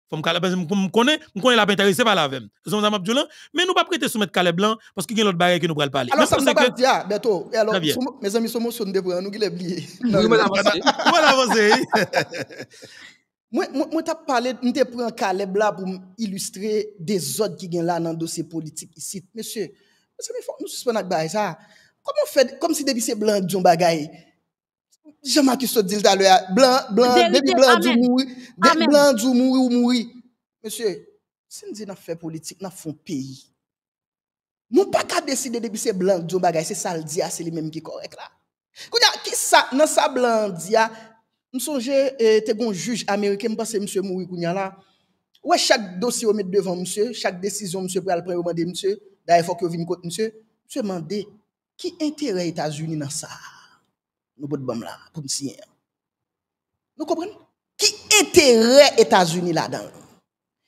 Fom Caleb, je connais, je connais la intéressé par la même. Nous Abdoulaye, mais nous pas prêter soumettre Caleb Blanc parce qu'il y a l'autre barrière que nous pral parler. Alors, ça c'est que... dire, bientôt. Alors, mes amis sont motion de nous qui blier. Nous va avancer. Nous va avancer. Moi, moi, t'as parlé, nous te prends Caleb là pour illustrer des autres qui gagnent là dans dossier politique ici. Monsieur, monsieur, nous suspendons avec ça. Comment fait, comme si depuis c'est blanc, John Bagaille. Jam an ki sot dil ta lue a. Blan, blan, nebi blan djou moui. De blan djou moui ou moui. Monsye, se ndi nan fe politik nan fon peyi, moun pa ka deside debi se blan djou bagay, se sal diya, se li menm ki korek la. Kounyan, ki sa, nan sa blan diya, msonje, euh, te gon juj Amerike, mpase msye moui kounyan la, we chak dosi o met bevan msye, chak desizyon msye pre al pre ou mande msye, da e fok yo vin kote msye, msye mande, ki interay ta zuni nan sa? nous pouvons bam là pour signer. Nous comprenons Qui intérêt États-Unis là-dedans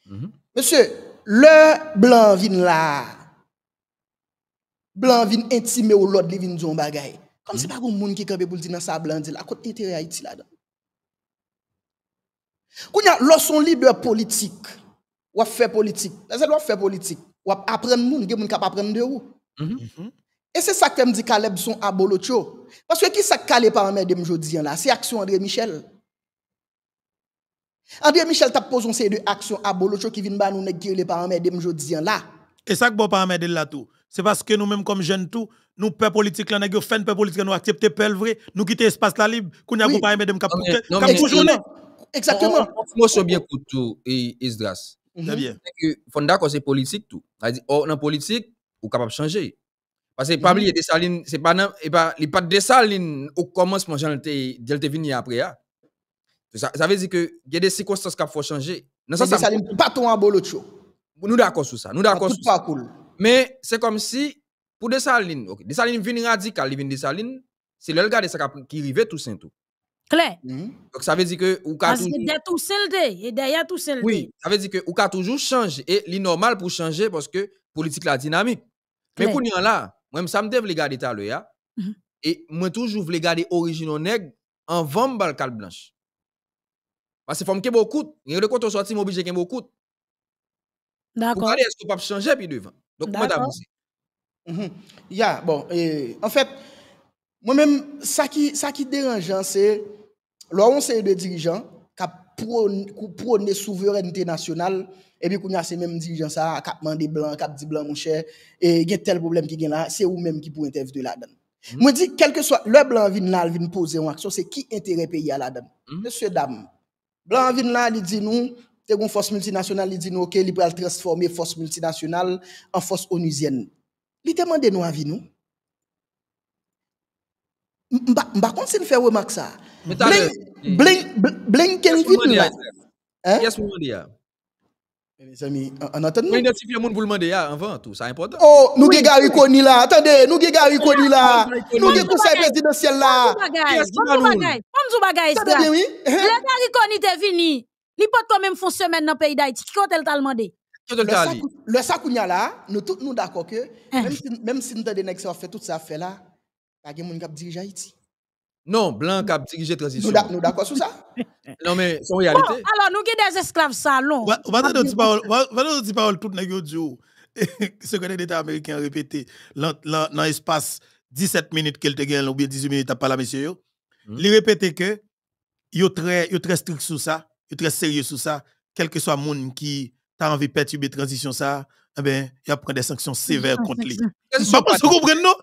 mhm. Monsieur, le blanc vient là. Blanc vient intimé au l'autre, il vient dire bagay. Comme c'est mhm. pas un monde qui campe pour dire dans sa blanc, là, côté intérêt Haïti là-dedans. Quand lorsqu'on leader politique, ou fait politique, c'est doit faire politique, ou apprendre monde, il y a monde qui apprendre de où. Mhm. Et c'est ça que me dit Caleb son abolotio. Parce que qui ça calé par paramètres de aujourd'hui hein, là, c'est action André Michel. André Michel t'a posé ces deux actions abolotio qui viennent ba nous les par paramètres de aujourd'hui hein, là. Et ça que bon par de là tout. C'est parce que nous-mêmes comme jeunes tout, nous peuple politique là nous fait peuple politique nous accepter peuple vrai, nous quitter espace la libre, qu'on a pas par cap cap Exactement. Moi je bien pour tout et Esdras. Très mhm. bien. Faut d'accord c'est politique tout. C'est-à-dire en oh, politique ou capable changer. Parce que pas mhm. oublier Dessalines, c'est pas non, et pas pas au commencement j'en étais venu après hein. Ça, ça veut dire que il y a des circonstances qui faut changer. Non ça Dessalines pas ton abolocho. Nous d'accord sur ça. Nous d'accord sur ça. Cool. Mais c'est comme si pour des OK, salines salines radical, il des salines, c'est le gars ça qui arrivait tout saint tout. Clair. Mhm. Donc ça veut dire que ou Parce que c'est tout et derrière tout seul Oui, ça veut dire que ou toujours changer et c'est normal pour changer parce que politique la dynamique. Mais pour là moi, même ça me devais garder tout à mhm. Et moi, toujours, voulais garder originaux nègre en vente balcal blanche. Parce que faut que beaucoup, il y a le compte sorti, je obligé qu'il beaucoup. D'accord. Regardez, est-ce que pas changer puis devant. Donc, comment t'as mm Ya, bon, et en fait, moi-même, ça qui, ça qui dérangeant, c'est, lorsqu'on c'est de dirigeants qui prônent souveraineté nationale, E bi kou nyase menm di jan sa, kap mandi blan, kap di blan moun chè, e gen tel problem ki gen la, se ou menm ki pou intervite la den. Mwen di, kelke so, le blan vin la vin pose yon aksyon, se ki entere peyi a la den. Mese dam, blan vin la li di nou, te goun fos multinasyonal li di nou, ke li pou al transforme fos multinasyonal an fos onizyen. Li te mande nou a vin nou? Mba kont se nfe wè mak sa? Mwen ta de? Bling, bling, bling, ke li vin nou la? Yes, mwen di ya. Eh, mes amis, en attendant. identifier les gens pour le demander avant ah, tout, est important. Oh, nous avons Gary là, attendez, nous avons Gary là, nous avons conseil présidentiel là. bagage, bagage. ça. Le Gary Koni est fini. quand même font semaine dans le pays d'Haïti. Qui est t'a demandé? Le sakounia là, nous tous nous d'accord que, eh. même si nous avons des fait tout ça, fait là, il y a des gens qui Haïti. Non, blanc a dirigé transition. Nous d'accord sur ça (laughs) Non, mais c'est une réalité. alors, nous sommes des esclaves salons. On va dire des paroles toutes les jours. Secrétaire d'État américain répété dans l'espace 17 minutes qu'il te gagne ou bien 18 minutes à parler à monsieur. Hmm. Il répété que il est très, très strict sur ça, il est très sérieux sur ça, quel que soit le monde qui a envie de perturber la transition, ça, eh ben, il pris des sanctions sévères contre lui. Vous comprenez, non?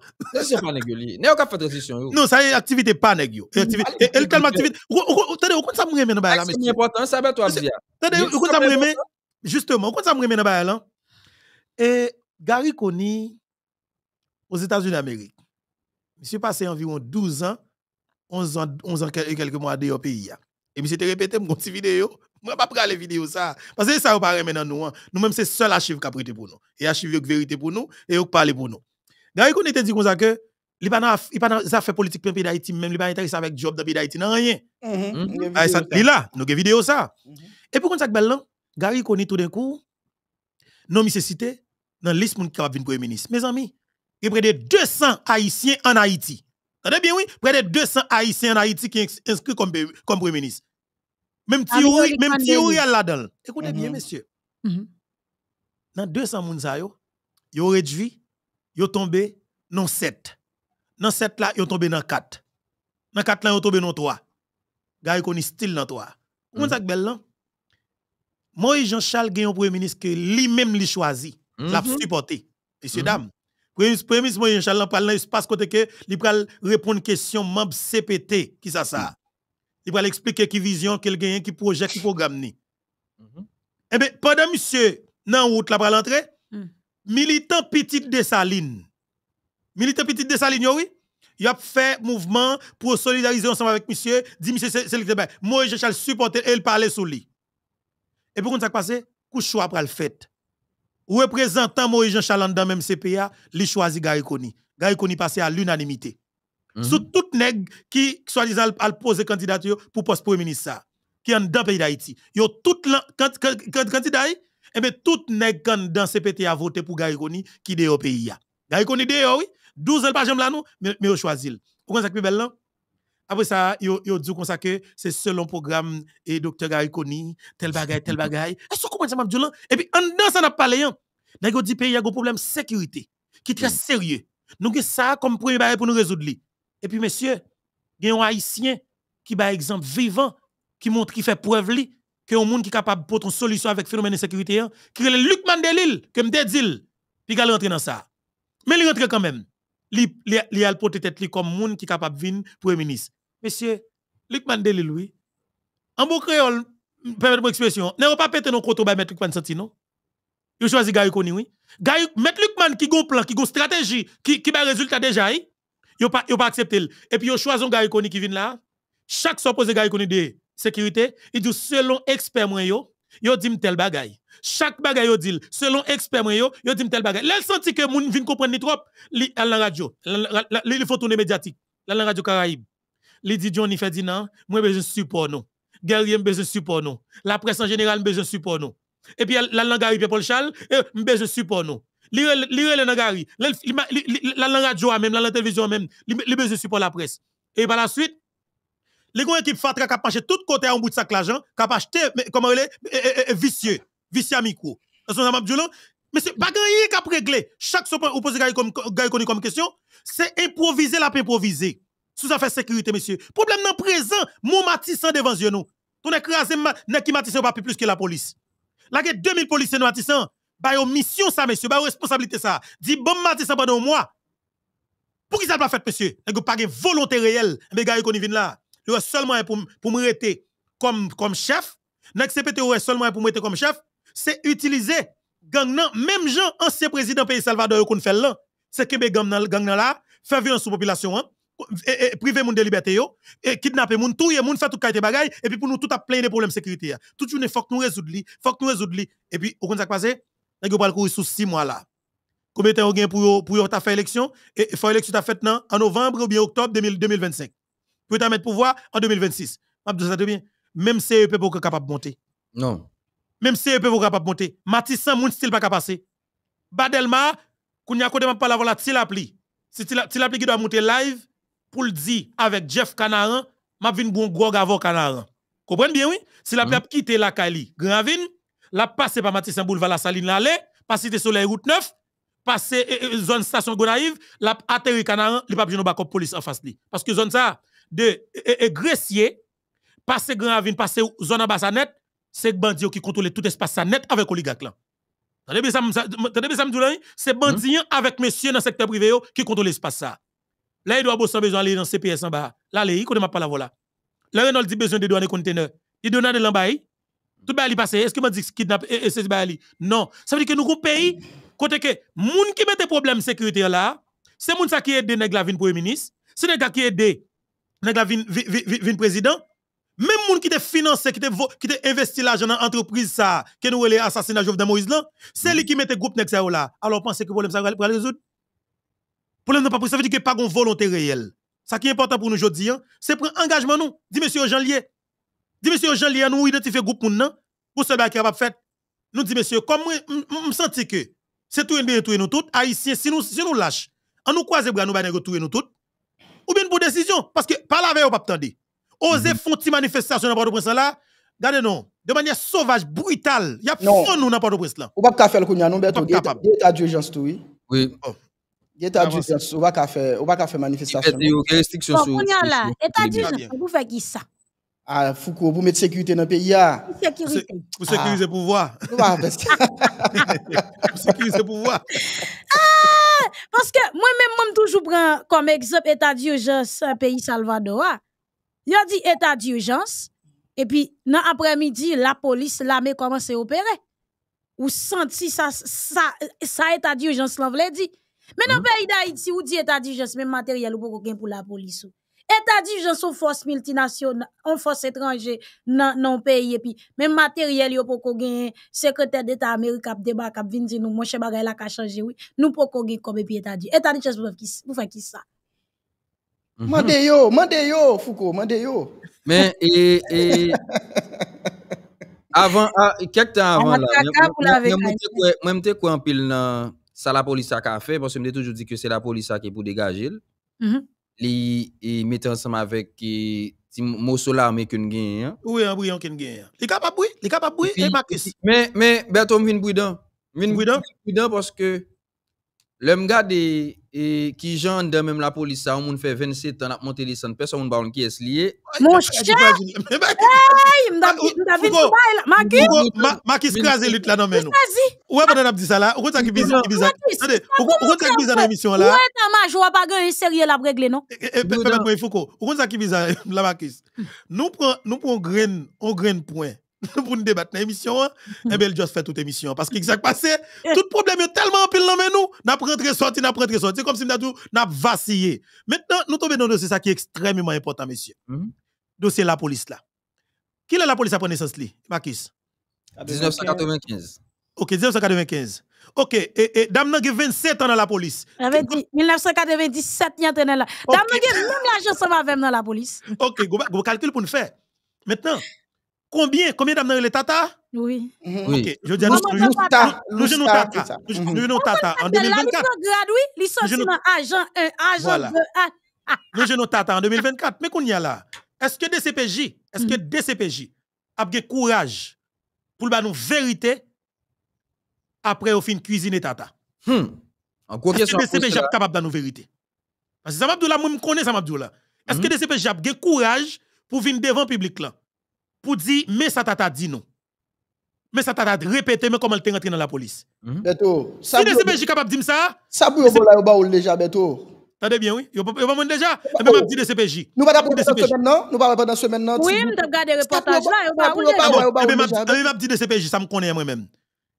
C'est pas négulé. N'est-ce pas transition? Non, ça est activité pas négulé. Elle tellement activité. Attendez, vous comprenez ça me dans la C'est important, ça va toi dire. Attendez, vous comprenez ça me justement, vous comprenez ça me dans la Et Gary Coney, aux États-Unis d'Amérique, monsieur passé environ 12 ans, 11 ans, 11 ans et quelques mois à au pays. Et monsieur te répété mon petit vidéo vais pas prendre les vidéos ça. Parce que ça, vous parlez maintenant nous. Nous-mêmes, c'est seul archive qui a prêté pour nous. Et archive, qui vérité pour nous. Et qui parle pour nous. Garry Koun était dit comme ça que pas les affaires politiques le pays d'Haïti, même il pas intéressé avec job dans le pays d'Haïti, non rien. Mhm. Mhm. Il là, nous avons vidéo ça. Mhm. Et pour qu'on ça belle, Gary Koun tout d'un coup, non, mais c'est cité dans la liste de qui va ministre. Mes amis, il y a près de 200 Haïtiens en Haïti. Attendez bien, oui, près de 200 Haïtiens en Haïti qui sont inscrits comme, comme premier ministre. Même théorie, même théorie la dedans Écoutez mm-hmm. bien, messieurs. Mm-hmm. Dans 200 moun sa yo, yo réduit, yo tombé non 7. Dans 7 là, yo tombé dans 4. Dans 4 là, yo tombé dans 3. Gars, koni style dans 3. Moun sa belle là. Moïse Jean-Charles Guéon, premier ministre, que lui-même lui choisi, l'a mm-hmm. supporté. Monsieur dames. Premier ministre Jean-Charles, parle dans l'espace côté que, il répondre question membre CPT, qui ça ça? Mm. Il va expliquer qui vision, quel gagne, qui projet, qui programme mhm. Eh bien, pendant monsieur, dans route là pour l'entrée, hmm. militant petite Dessaline. Militant petite Dessaline, oui. Il a fait mouvement pour solidariser ensemble avec monsieur. Dit monsieur, c'est le bien. Moi, je Charles supporter et parle sous lui. Et puis, ça passe, couche après le fait. Représentant Moïse Jean Charles dans même CPA, il choisit Gary Koni. Gary Koni passé à l'unanimité sur mhm. tout nèg qui, soi-disant, a posé candidature pour poste premier ministre, qui est dans le pays d'Haïti. Yo tout candidat, eh ben tout nèg dans CPT a voté pour Gaïkoni qui est au pays. Gaïkoni de oui. 12 ans, pas j'aime là, nous, mais yo choisi. Vous comprenez que belle, après ça, yo, yo dit comme ça que c'est selon programme et docteur Gariconi, tel bagay, tel bagay. (laughs) Est-ce que ça comprenez Et puis, en dedans, ça n'a pas parlé. Dans hein. dit pays, il y a un problème de sécurité qui est très mm. sérieux. Nous avons ça comme premier bagay pour nous résoudre. Et puis, monsieur, il y a un haïtien qui est exemple vivant, qui montre, qui fait preuve li, que un monde qui est capable de porter une solution avec le phénomène de sécurité, hein, qui est Luc Mandelil, que me dit, puis il rentre dans ça. Mais il rentre quand même. Il a porté tête comme monde qui est capable de venir pour un ministre. Monsieur, Luc Mandelil, oui. En bon créole, permettez-moi l'expression, n'avez pas pété nos coteaux mettre Luc non Vous choisissez Gary Koni, oui. Gary, mettre Luc Man qui a un plan, qui a une stratégie, qui a un résultat déjà, oui. Hein? Yo pas yo pas accepté. Et puis yo choisi un gars qui vient là. Chaque fois pose koni de sécurité, il dit selon expert moi yo, yo dit tel bagay. Chaque bagay yo dit selon expert moi yo, yo dit tel bagay. Là senti que moun vient comprendre ni trop li à la radio. Il faut tourner médiatique. La, la radio Caraïbe. Li dit Johnny non. moi besoin support non. Guerrier besoin support non. La presse en général besoin support non. Et puis la langue arrive Paul Charles, eh, besoin support non lire la nagari, la radio même, la télévision même les besoins support la presse et par la suite, les gens qui fatra kap manche tout côté en bout de sac l'argent, qui ont acheté, comment les eh, eh, eh, vicieux vicieux, vicieux nan mais c'est pas gagné qui a réglé. Chaque fois qu'on pose comme, question, c'est improviser la improviser. Sous affaire sécurité, monsieur. Problème non présent, mon matissant devant yeux nous. Ton écrasé, climatiseur qui matissant pas plus que la police. Là, il y a 2000 policiers matissants. Bah, une mission ça, monsieur. ba une responsabilité ça. Dit bon matin ça pendant moi mois. Pour qui ça pas fait, monsieur? nest pas une volonté réelle, mais eh gars, qu'on vient là. Il seulement pour, pour me rester comme, comme chef. N'est-ce pas seulement pour me rester comme chef? C'est utiliser gang nan, même gens, ancien président pays Salvador, qu'on fait là. C'est que ben, gang nan, gang nan là, faire violence sur population, hein? et, eh, et eh, priver moun de liberté yo, et kidnapper tout et moun, fait tout kaite bagay, et puis pour nous tout a plein de problèmes de sécurité. Tout il faut que nous résoudre li, faut que nous résoudre li. Et puis, au compte ça passé, nèg on pral courir sous 6 mois là. Combien de temps gain pour pour ta faire élection et faire élection ta fait nan, en novembre ou bien octobre 2025. Pour ta mettre pouvoir en 2026. M'a bien. Même CEP pour capable monter. Non. Même CEP pour capable monter. Matissan moun style pas capable passer. Badelma kounya kote m'a pas la voilà tilapli. Si tilapli qui doit monter live pour le dire avec Jeff Canaran, m'a vinn bon gros gavot Canaran. Comprenez bien oui? Si la mm. quitter la Kali, Gravine la passe par Matissan Boulevard, la Saline l'allée, passer de soleil route 9, passer eh, eh, eh, zone station Gonaïve, la atterri canarin, li pas besoin de police en face li. Parce que zone ça de Gressier, passer Grand Avine, passer zone Ambassadette, c'est bandits qui contrôlent tout espace ça net avec oligarque là. Tendez ça, c'est hmm. bandits avec monsieur dans le secteur privé qui contrôle l'espace ça. Là, il doit avoir besoin aller dans CPS en bas. Là, il connaît pas la voilà. Là, Renault dit besoin de douane conteneur. Il donne de l'embaye. Tout le monde passé, Est-ce que m'a dit kidnappé et c'est bali? Non. Ça veut dire que nous un pays côté que moun qui mette problème sécurité là, c'est moun ça qui aide nèg la pour premier ministre, c'est nèg qui aide nèg la président. Même moun qui te financé, qui te qui investi l'argent dans entreprise ça, que nous relé assassinat Jovenel Moïse là, c'est lui qui mette groupe nèg ça là. Alors pensez que problème ça va le résoudre. Problème n'a pas pris, ça veut dire que pas une volonté réelle. Ça qui est important pour nous aujourd'hui, hein, c'est prendre engagement nous. Dit monsieur Jean Lier, Dis monsieur Jean-Lien, nous identifier groupe moun nan pour ce qui capable fait. Nous dit monsieur, comme me senti que c'est tout bien tout nous tout haïtien si nous si nous lâche, on nous croise bras nous ba retourner nous tout. Ou bien pour décision parce que par la veille on pas attendre. Oser mhm. font une manifestation dans Port-au-Prince là, gardez non, de manière sauvage, brutale, il y a fond nous dans Port-au-Prince là. Ou pas faire le kounya non Berto, d'état d'urgence tout oui. Oui. État oh. ah, d'urgence, on va faire on va faire manifestation. Il y a des restrictions sur. Kounya là, état d'urgence, vous faites qui ça à Foucault pour mettre sécurité dans le pays. Sécurité. Ah. Pour sécuriser ah. le pouvoir. (laughs) pour sécuriser le pouvoir. Ah, parce que moi-même, je toujours prends comme exemple état d'urgence pays Salvador. Il ah. a dit état d'urgence, et puis dans l'après-midi, la police, l'armée commence à opérer. Ou senti ça, ça, ça état d'urgence, l'on dit. Mais dans le hein? pays d'Haïti, vous dit état d'urgence, même matériel ou pour pour la police je suis sont force multinationale, en force étrangère, dans non pays et puis même matériel yo poko gagner secrétaire d'État américain a débarque a vinn di nous mon cher bagaille la ka changer oui nous poko gagner comme puis états que États-Unis pour faire qui ça Mande yo mande yo Foucault mande yo mais et avant quelques temps avant là même te quoi en pile dans ça la police a fait parce que me toujours dit que c'est la police qui pour dégager mm les mettre ensemble avec qui e, mais hein. oui un brillant Les gagne les capable les il capable et mais mais Bertom vient prudent vient parce que l'homme des et qui donne même la police, ça, on fait 27 ans, à monter les centres, personne ne parle qui est lié. Mon cher! Hey! Maki se lutte là non, nous. non. est-ce qu'on a dit là? Où est-ce a dit ça là? Où est-ce bizarre attendez dit ça dans l'émission là? ouais est-ce qu'on pas gagner sérieux la règle non? pour Foucault. Où est-ce bizarre la dit ça là, Nous prenons grain, on grain point. (laughs) pour nous débattre dans l'émission, et hein. mm. eh bien, juste fait toute émission. Parce que, exact passé, tout problème est tellement en pile dans nous, n'a pas rentré sorti, n'a pas rentré sorti. C'est comme si nous avons vacillé. Maintenant, nous tombons dans un dossier ça qui est extrêmement important, messieurs. Mm. Dossier la police là. Qui est la police à pris naissance, Marquis ah, ben, 1995. Ok, 1995. Ok, et, dame n'a 27 ans dans la police. Avait dit 1997 y là. Dame n'a même l'agent ça avec dans la police. Ok, vous calculez pour nous faire. Maintenant, Combien Combien d'âmes les Tata Oui. Mhm. Ok, je dis nous nous Tata. Mhm. Nous nous Tata. Nous Tata. En 2024. Nous nous Tata en 2024. Mais qu'on y a là Est-ce que DCPJ, est-ce que mm. DCPJ a le courage pour nous vérité après au fin cuisiner Tata hmm. En question est-ce que DCPJ est capable de nous vérité Parce que Zamabdoula, moi, je connais là. Est-ce que hmm. DCPJ a le courage pour venir devant le public là pour dire, mais ça t'a dit non. Mais ça t'a répété, mais comment elle t'est rentrée dans la police. Beto, mhm. ça Si DCPJ capable de dire ça. Ça pour déjà, Beto. Tendez bien, oui. va pas déjà. Mais m'a dit CPJ. Nous pas pendant semaine, non Nous pas pendant semaine, non Oui, je regarde le reportage là. va pas déjà. Eh ben, eh ben, dit ça me connaît moi-même.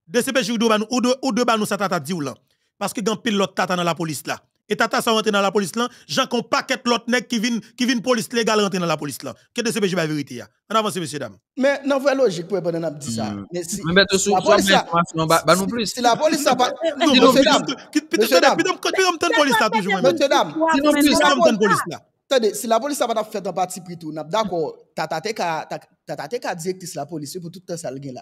ou deux nous, ça t'a dit là. Parce que dans pile l'autre tata dans la police là et tata ça rentre dans la police là, j'en qu'on paquet l'autre nèg qui vient qui vient police légale rentrer dans la police là. de ce que la vérité là En avance messieurs dames. Mais non vrai logique pour pendant n'a dit ça. Mm. Mais si la police bah, bah non plus. Si la police ça pas non messieurs dames. Messieurs dames, quand tu rentres police là toujours Messieurs dames, si non plus rentre police là. Attendez, si la police va pas faire un parti pris tout, d'accord, tata te ka directrice la police pour tout temps ça le là.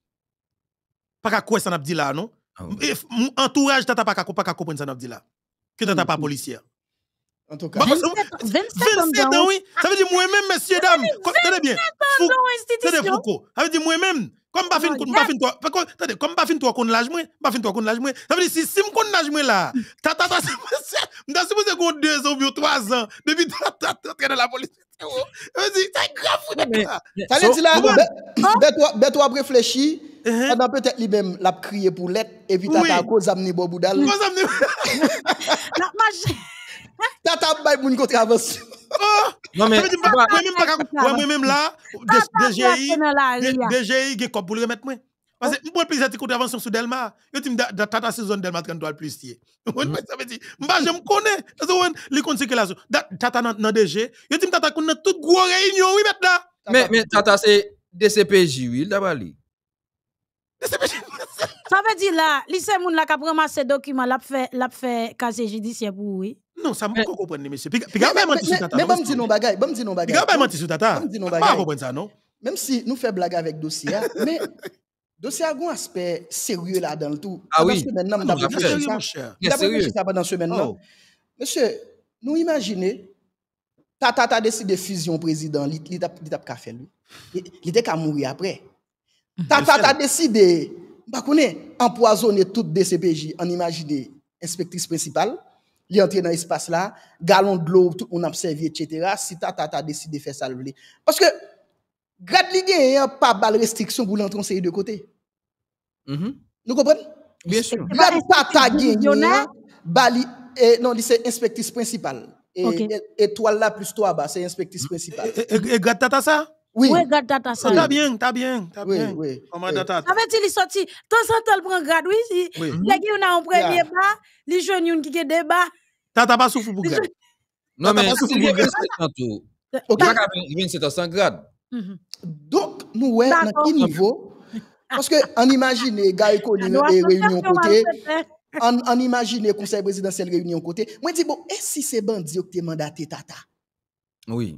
Pas qu'à quoi ça n'a pas dit là, non? Ah Mon entourage, t'as pas qu'à comprendre ça n'a pas dit là. Que t'as ah, pas policière. En tout cas, 27, bah, 27 ans, oui. Ça veut dire moi-même, messieurs, dames. Tenez bien. c'est Tenez Foucault. Ça veut dire moi-même. Comme oh pas fin, comme pas fin toi, attendez, comme pas fin toi qu'on l'âge moins, pas fin toi qu'on l'âge moins. Ça veut dire si si me qu'on l'âge moins là, tata tata, m'da supposé qu'on deux ans ou trois ans depuis tata tata dans la police. Ça veut dire c'est grave. Ça veut dire là, bête ben, oh. ben toi, bête toi réfléchis Uh-huh. Pendant peut-être lui-même, l'a crié pour l'être, et puis tata a cause amené Boboudal. Cause amené. Tata a bail pour une contravention. Oh. Non mais moi même là, DGI, DGI qui est pour le remettre moi. Parce que oh. moi plus contre contravention sur Delma, je dans tata saison Delma 33 plus tié. (laughs) Mm-hmm. Ça veut dire, moi je me connais. Parce que les conséquences tata dans DG, je dis tata dans toute grosse réunion oui maintenant. Mais mais tata c'est DCPJ oui, d'abord lui ça veut dire là, lise moun la ka ma se document la fait kase judiciaire pour oui Non, ça m'a ne Mais pas dit tata. Mais nous dis bagay, bon bagay. tata. bagay. non? si dossier Ah oui. Nan mda c'est sérieux non, oh. Monsieur, nous tata décide de fusion président il tap fait lui. Il était mourir Mhm. Tata a décidé, empoisonner toute DCPJ en imaginant inspectrice principale, est entre dans l'espace là, galon de l'eau, tout on a observé etc. Si Tata a décidé de faire ça, Parce que, grade n'y hein, n'y pas de restriction pour l'entrée de côté. Mm-hmm. Nous comprenons? Bien sûr. Grade Tata a bali, eh, non, c'est inspectrice principale. Et, étoile là plus toi bas, c'est inspectrice principale. Et, et, Tata ça? Oui. Oui, garde data ça. T'as bien, t'as bien, t'as oui, bien. Oui, On m'a data. Ça veut dire, il sorti. Tant centre le prend grade, oui. Si. oui. Les qui a un premier bas, les jeunes qui ont débat. Tata pas souffle pour grade. Non, mais souffle pour grade. Tantôt. Ok. 27 ans sans grade. Mhm. Donc, nous, ouais, à quel niveau? Parce que, on imagine, gars, ils et réunion côté. On hein. imagine, conseil présidentiel réunion côté. Moi, dis, bon, et si c'est bandit qui es mandaté, tata? Oui.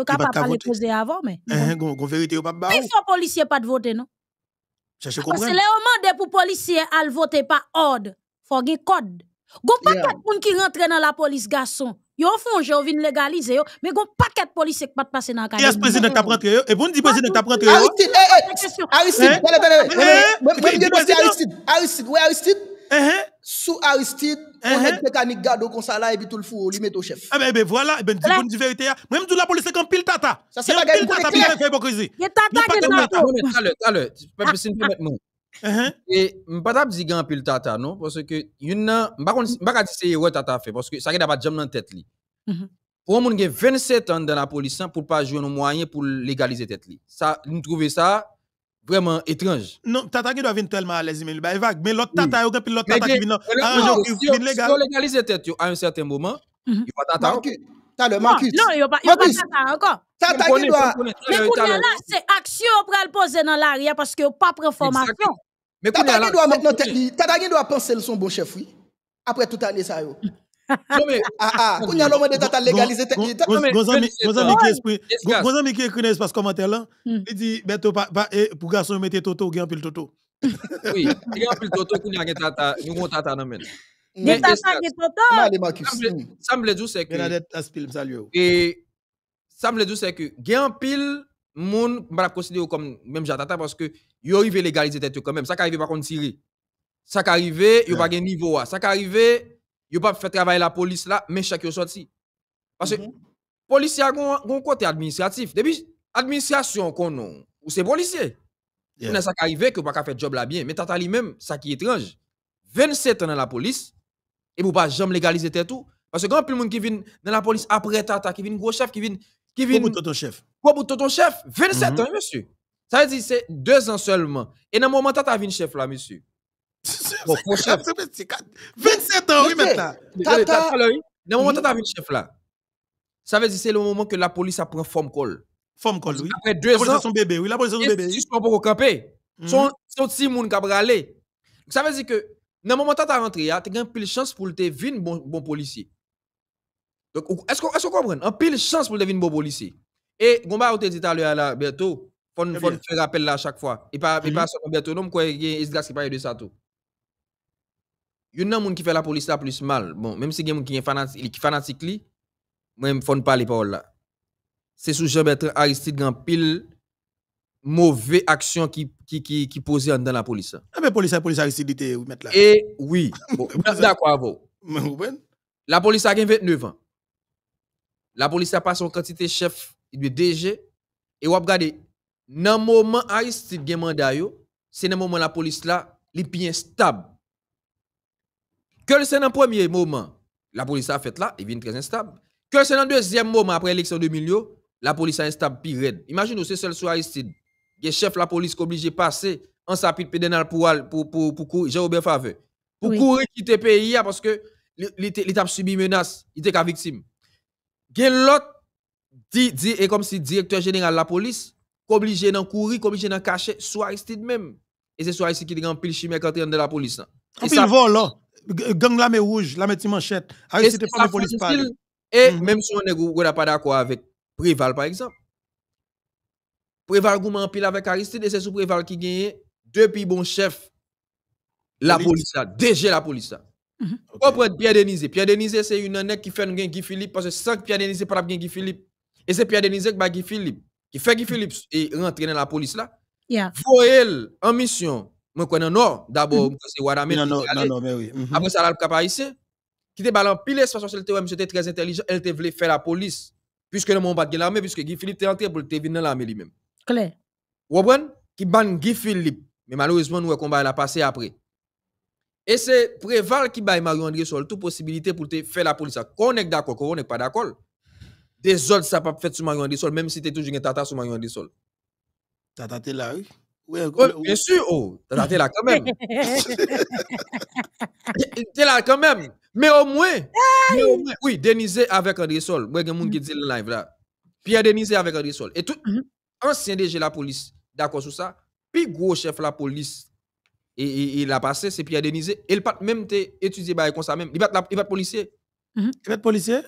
Yo capable pas les poser avant mais. Gon vérité yo pas ba. Il faut policier pas de voter non. Cherchez comprendre. Parce que les demande pour policier al voter pas ordre, faut gen code. Gon quatre monde qui rentre dans la police garçon. Yo font envie de légaliser yo, mais gon quatre policier qui pas passer dans la. cadre. Yes président t'a rentré yo et bon dit président t'a rentré yo. Aristide, Aristide, Aristide, Aristide, Aristide, Aristide, Aristide, sous Aristide, uh -huh. on a uh-huh. mécanique garde au ça et puis tout le fou, lui met au chef. Eh ben, ben voilà, eh ben dis bonne vérité hein. Même tout la police c'est comme pile tata. Ça c'est pas pile tata qui fait hypocrisie. Il tata qui est là. Tout à l'heure, pas me de mettre je Et peux pas uh-huh. dire qu'un pile tata non parce que une peux pas dire c'est ouais tata fait parce que ça n'a pas jambe dans tête li. Mm-hmm. Pour un monde qui 27 ans dans la police hein, pour pas jouer nos moyens pour légaliser tête Ça nous trouver ça Vraiment étrange. Non, tata qui doit venir tellement à l'aise, mais l'autre tata, il y a l'autre tata qui vient. Si on légalise tête à un certain moment, mhm. il va tata. Marcus. Non, il n'y a pas tata encore. Tata qui doit. Mais qu'on là, c'est action pour le poser dans l'arrière parce que pas de formation. Mais Tata qui doit maintenant, Tata qui doit penser le son bon chef, oui. Après toute année, ça y est. Mhm. Non ah ah, y a l'homme commentaire là, hmm. il dit, eh, pour garçon, mettez Toto, Toto. (laughs) Oui, Toto, a tata, hmm. tata que. Oh. Et ça c'est que pile comme même parce que yo légaliser tête quand même ça par contre Syrie ça qui yo pas niveau ça qui arrivé yo pas fait travailler la police là, mais chaque yo sorti. Parce que les mhm. policiers policier a un côté administratif. Depuis administration qu'on ou c'est policier. Yeah. On ça qui arrivé que pas faire job là bien, mais tata lui-même ça qui est étrange. 27 ans dans la police et vous pas jamais légaliser tout parce que quand plus monde qui vient dans la police après tata qui vient gros chef qui vient qui vient ton chef. Quoi pour ton chef 27 mhm. ans monsieur. Ça veut dire c'est deux ans seulement. Et dans le moment tata vient chef là monsieur. 27 ans, oui, maintenant. Tata. Dans moment vu le chef là, ça veut dire c'est le moment que la police apprend forme call. Forme call, oui. Après deux ans. La son bébé, oui, la police son bébé. sont pour camper. Mhm. Son monde qui a bralé. Ça veut dire que dans le moment où tu as rentré, tu as une pile chance pour devenir un bon policier. est-ce qu'on comprend? un pile chance pour devenir bon policier. Et, bah, on te dit tout à l'heure, faut eh faire appel là à chaque fois. Et pas seulement non, il a qui parle de ça tout yon nan a ki qui la police la plus mal. Bon, même si il moun ki des qui est fanatique, li, même me font pas les la. là. C'est sous Jean-Bertrand Aristide grand pile mauvaise action qui qui qui, qui posait dans la police. Ah eh mais ben, police police Aristide était mettre là. Et eh oui, (laughs) bon, d'accord quoi vous. La police a 29 ans. La police a pas son quantité chef il de DG et wap regardez nan moment Aristide gagne mandayo yo, c'est nan moment la police là, il est bien stable. Que c'est dans le premier moment, la police a fait là, il vient très instable. Que c'est dans le deuxième moment, après l'élection de Milio, la police a instable pire Imaginez, c'est seul soit Aristide. Il y a chef de la police qui est obligé de passer en sapit pédénal pour pour pour pour courir au bien Faveur. Pour courir quitter le pays hein, parce que l'État subi menace, il était qu'à victime. Gen l'autre dit est et comme si directeur général de la police obligé de courir, obligé d'en cacher soit Aristide même. Et c'est soit ici qui est en pile chimique entre de la police. Hein. En pile vol là. Hein gang la rouge, la main manchette, arrêtez pas la police Et mm. même si on n'est pas d'accord avec Préval, par exemple, Préval m'a pile avec Aristide, c'est sous Préval qui gagne depuis bon chef la police, là, Déjà la police. Là. Mm -hmm. Pierre Denise. Pierre Denise, c'est une année qui fait un Guy Philippe parce que sans Pierre Denise, pas Guy Philippe. Et c'est Pierre Denise qui Philippe, qui fait Guy Philippe et rentre dans la police là. Yeah. en mission moi quand nan Nord, d'abord, c'est mm-hmm. kwen se non non Non, non, mais oui. Mm-hmm. Après ça, là, le cap haïtien, qui était balan pile espace social, le monsieur était très intelligent, elle te voulait faire la police. Puisque le monde pas de l'armée, puisque Guy Philippe est entré pour te venir dans l'armée lui-même. Claire. Wabouan, qui ban Guy Philippe. Mais malheureusement, nous, on va a passé après. Et c'est Préval qui bat marie andré Sol toute possibilité pour te faire la police. Qu'on est d'accord, on n'est pas d'accord. Des autres, ça pas fait sur marie andré Sol, même si tu toujours un tata sur Marie andré Sol. Tata, t'es là, oui bien sûr. Oh, t'es là quand même. t'es là quand même. Mais au moins, oui, Denise avec André Sol. Moi, il y a qui dit le live là. Pierre Denise avec André Sol. Et tout mhm. ancien DG la police, d'accord sur ça, puis gros chef la police et il a passé, c'est Pierre Denise. Il pas même étudié comme ça même. Il va être policier. Mhm. Il va être policier?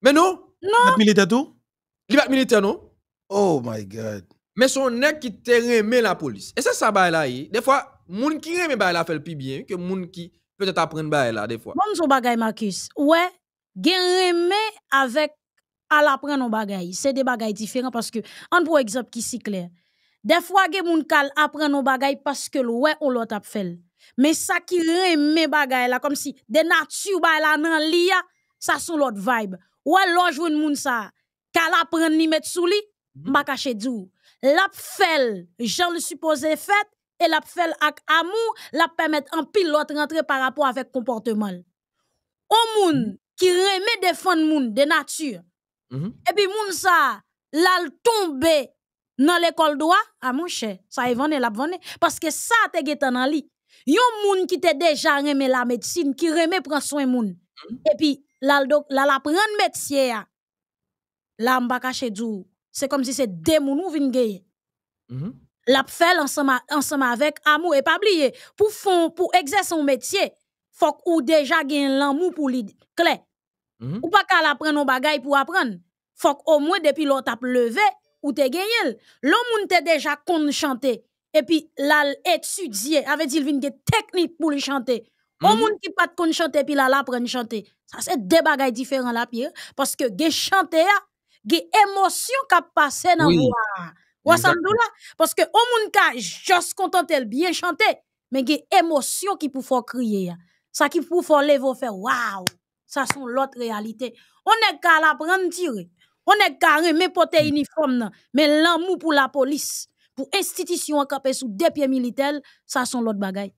Mais non. Non. Il va militaire tout? Il va militaire non? Oh my God mais son nèg qui te remet la police. Et c'est ça bail là. Eh. Des fois, moun qui remet bail là fait le plus bien que moun qui peut-être apprendre bail là des fois. Bon son bagay Marcus. Ouais, gen remet avec à l'apprendre bagay. C'est des bagailles différents parce que on pour exemple qui si clair. Des fois gen moun kal apprendre nos bagay parce que ouais ou l'autre fait. Mais ça qui remet bagay là comme si des nature bail là nan lia, ça son l'autre vibe. Ouais, l'autre joue moun ça. Kal apprend ni mettre sous li, mhm. m'a caché dou l'apfel, j'en le supposé fait, et l'apfel avec ak amour, la permet en pilote rentrer par rapport avec comportement. On moun mm-hmm. qui remet défendre moun de nature, mm-hmm. et puis moun sa, l'al tombe dans l'école droit, ah mon cher, ça est vanné, la parce que ça te getan dans li. Yon moun qui te déjà remet la médecine, qui remet prend soin moun, mm-hmm. et puis l'al la, la prendre métier, la m'ba kache dou c'est comme si c'est des mounou vin gagner. Mm-hmm. La fait ensemble ensemble avec amour et pas pour exercer son métier, faut ou déjà gagne l'amour pour lui clé. Mm-hmm. Ou pas qu'à apprendre un bagay pour apprendre. Faut au moins depuis l'autre t'a levé ou t'es gagné. L'homme t'es déjà con chanter et puis la étudié, avait dit vin technique pour lui chanter. Mm qui Au mm-hmm. qui pas de kon et puis là l'apprendre chanter. Ça c'est des bagailles différents la parce que gen chanter des émotions qui passé dans le parce que on juste kontantel bien chanter mais des émotions qui peuvent crier. Ça qui pou faut lever faire waouh. Ça sont l'autre réalité. On est qu'à la prendre tirer. On est carré mais mm. uniforme mais l'amour pour la police, pour institution sont sous deux pieds militaires, ça sont l'autre bagaille.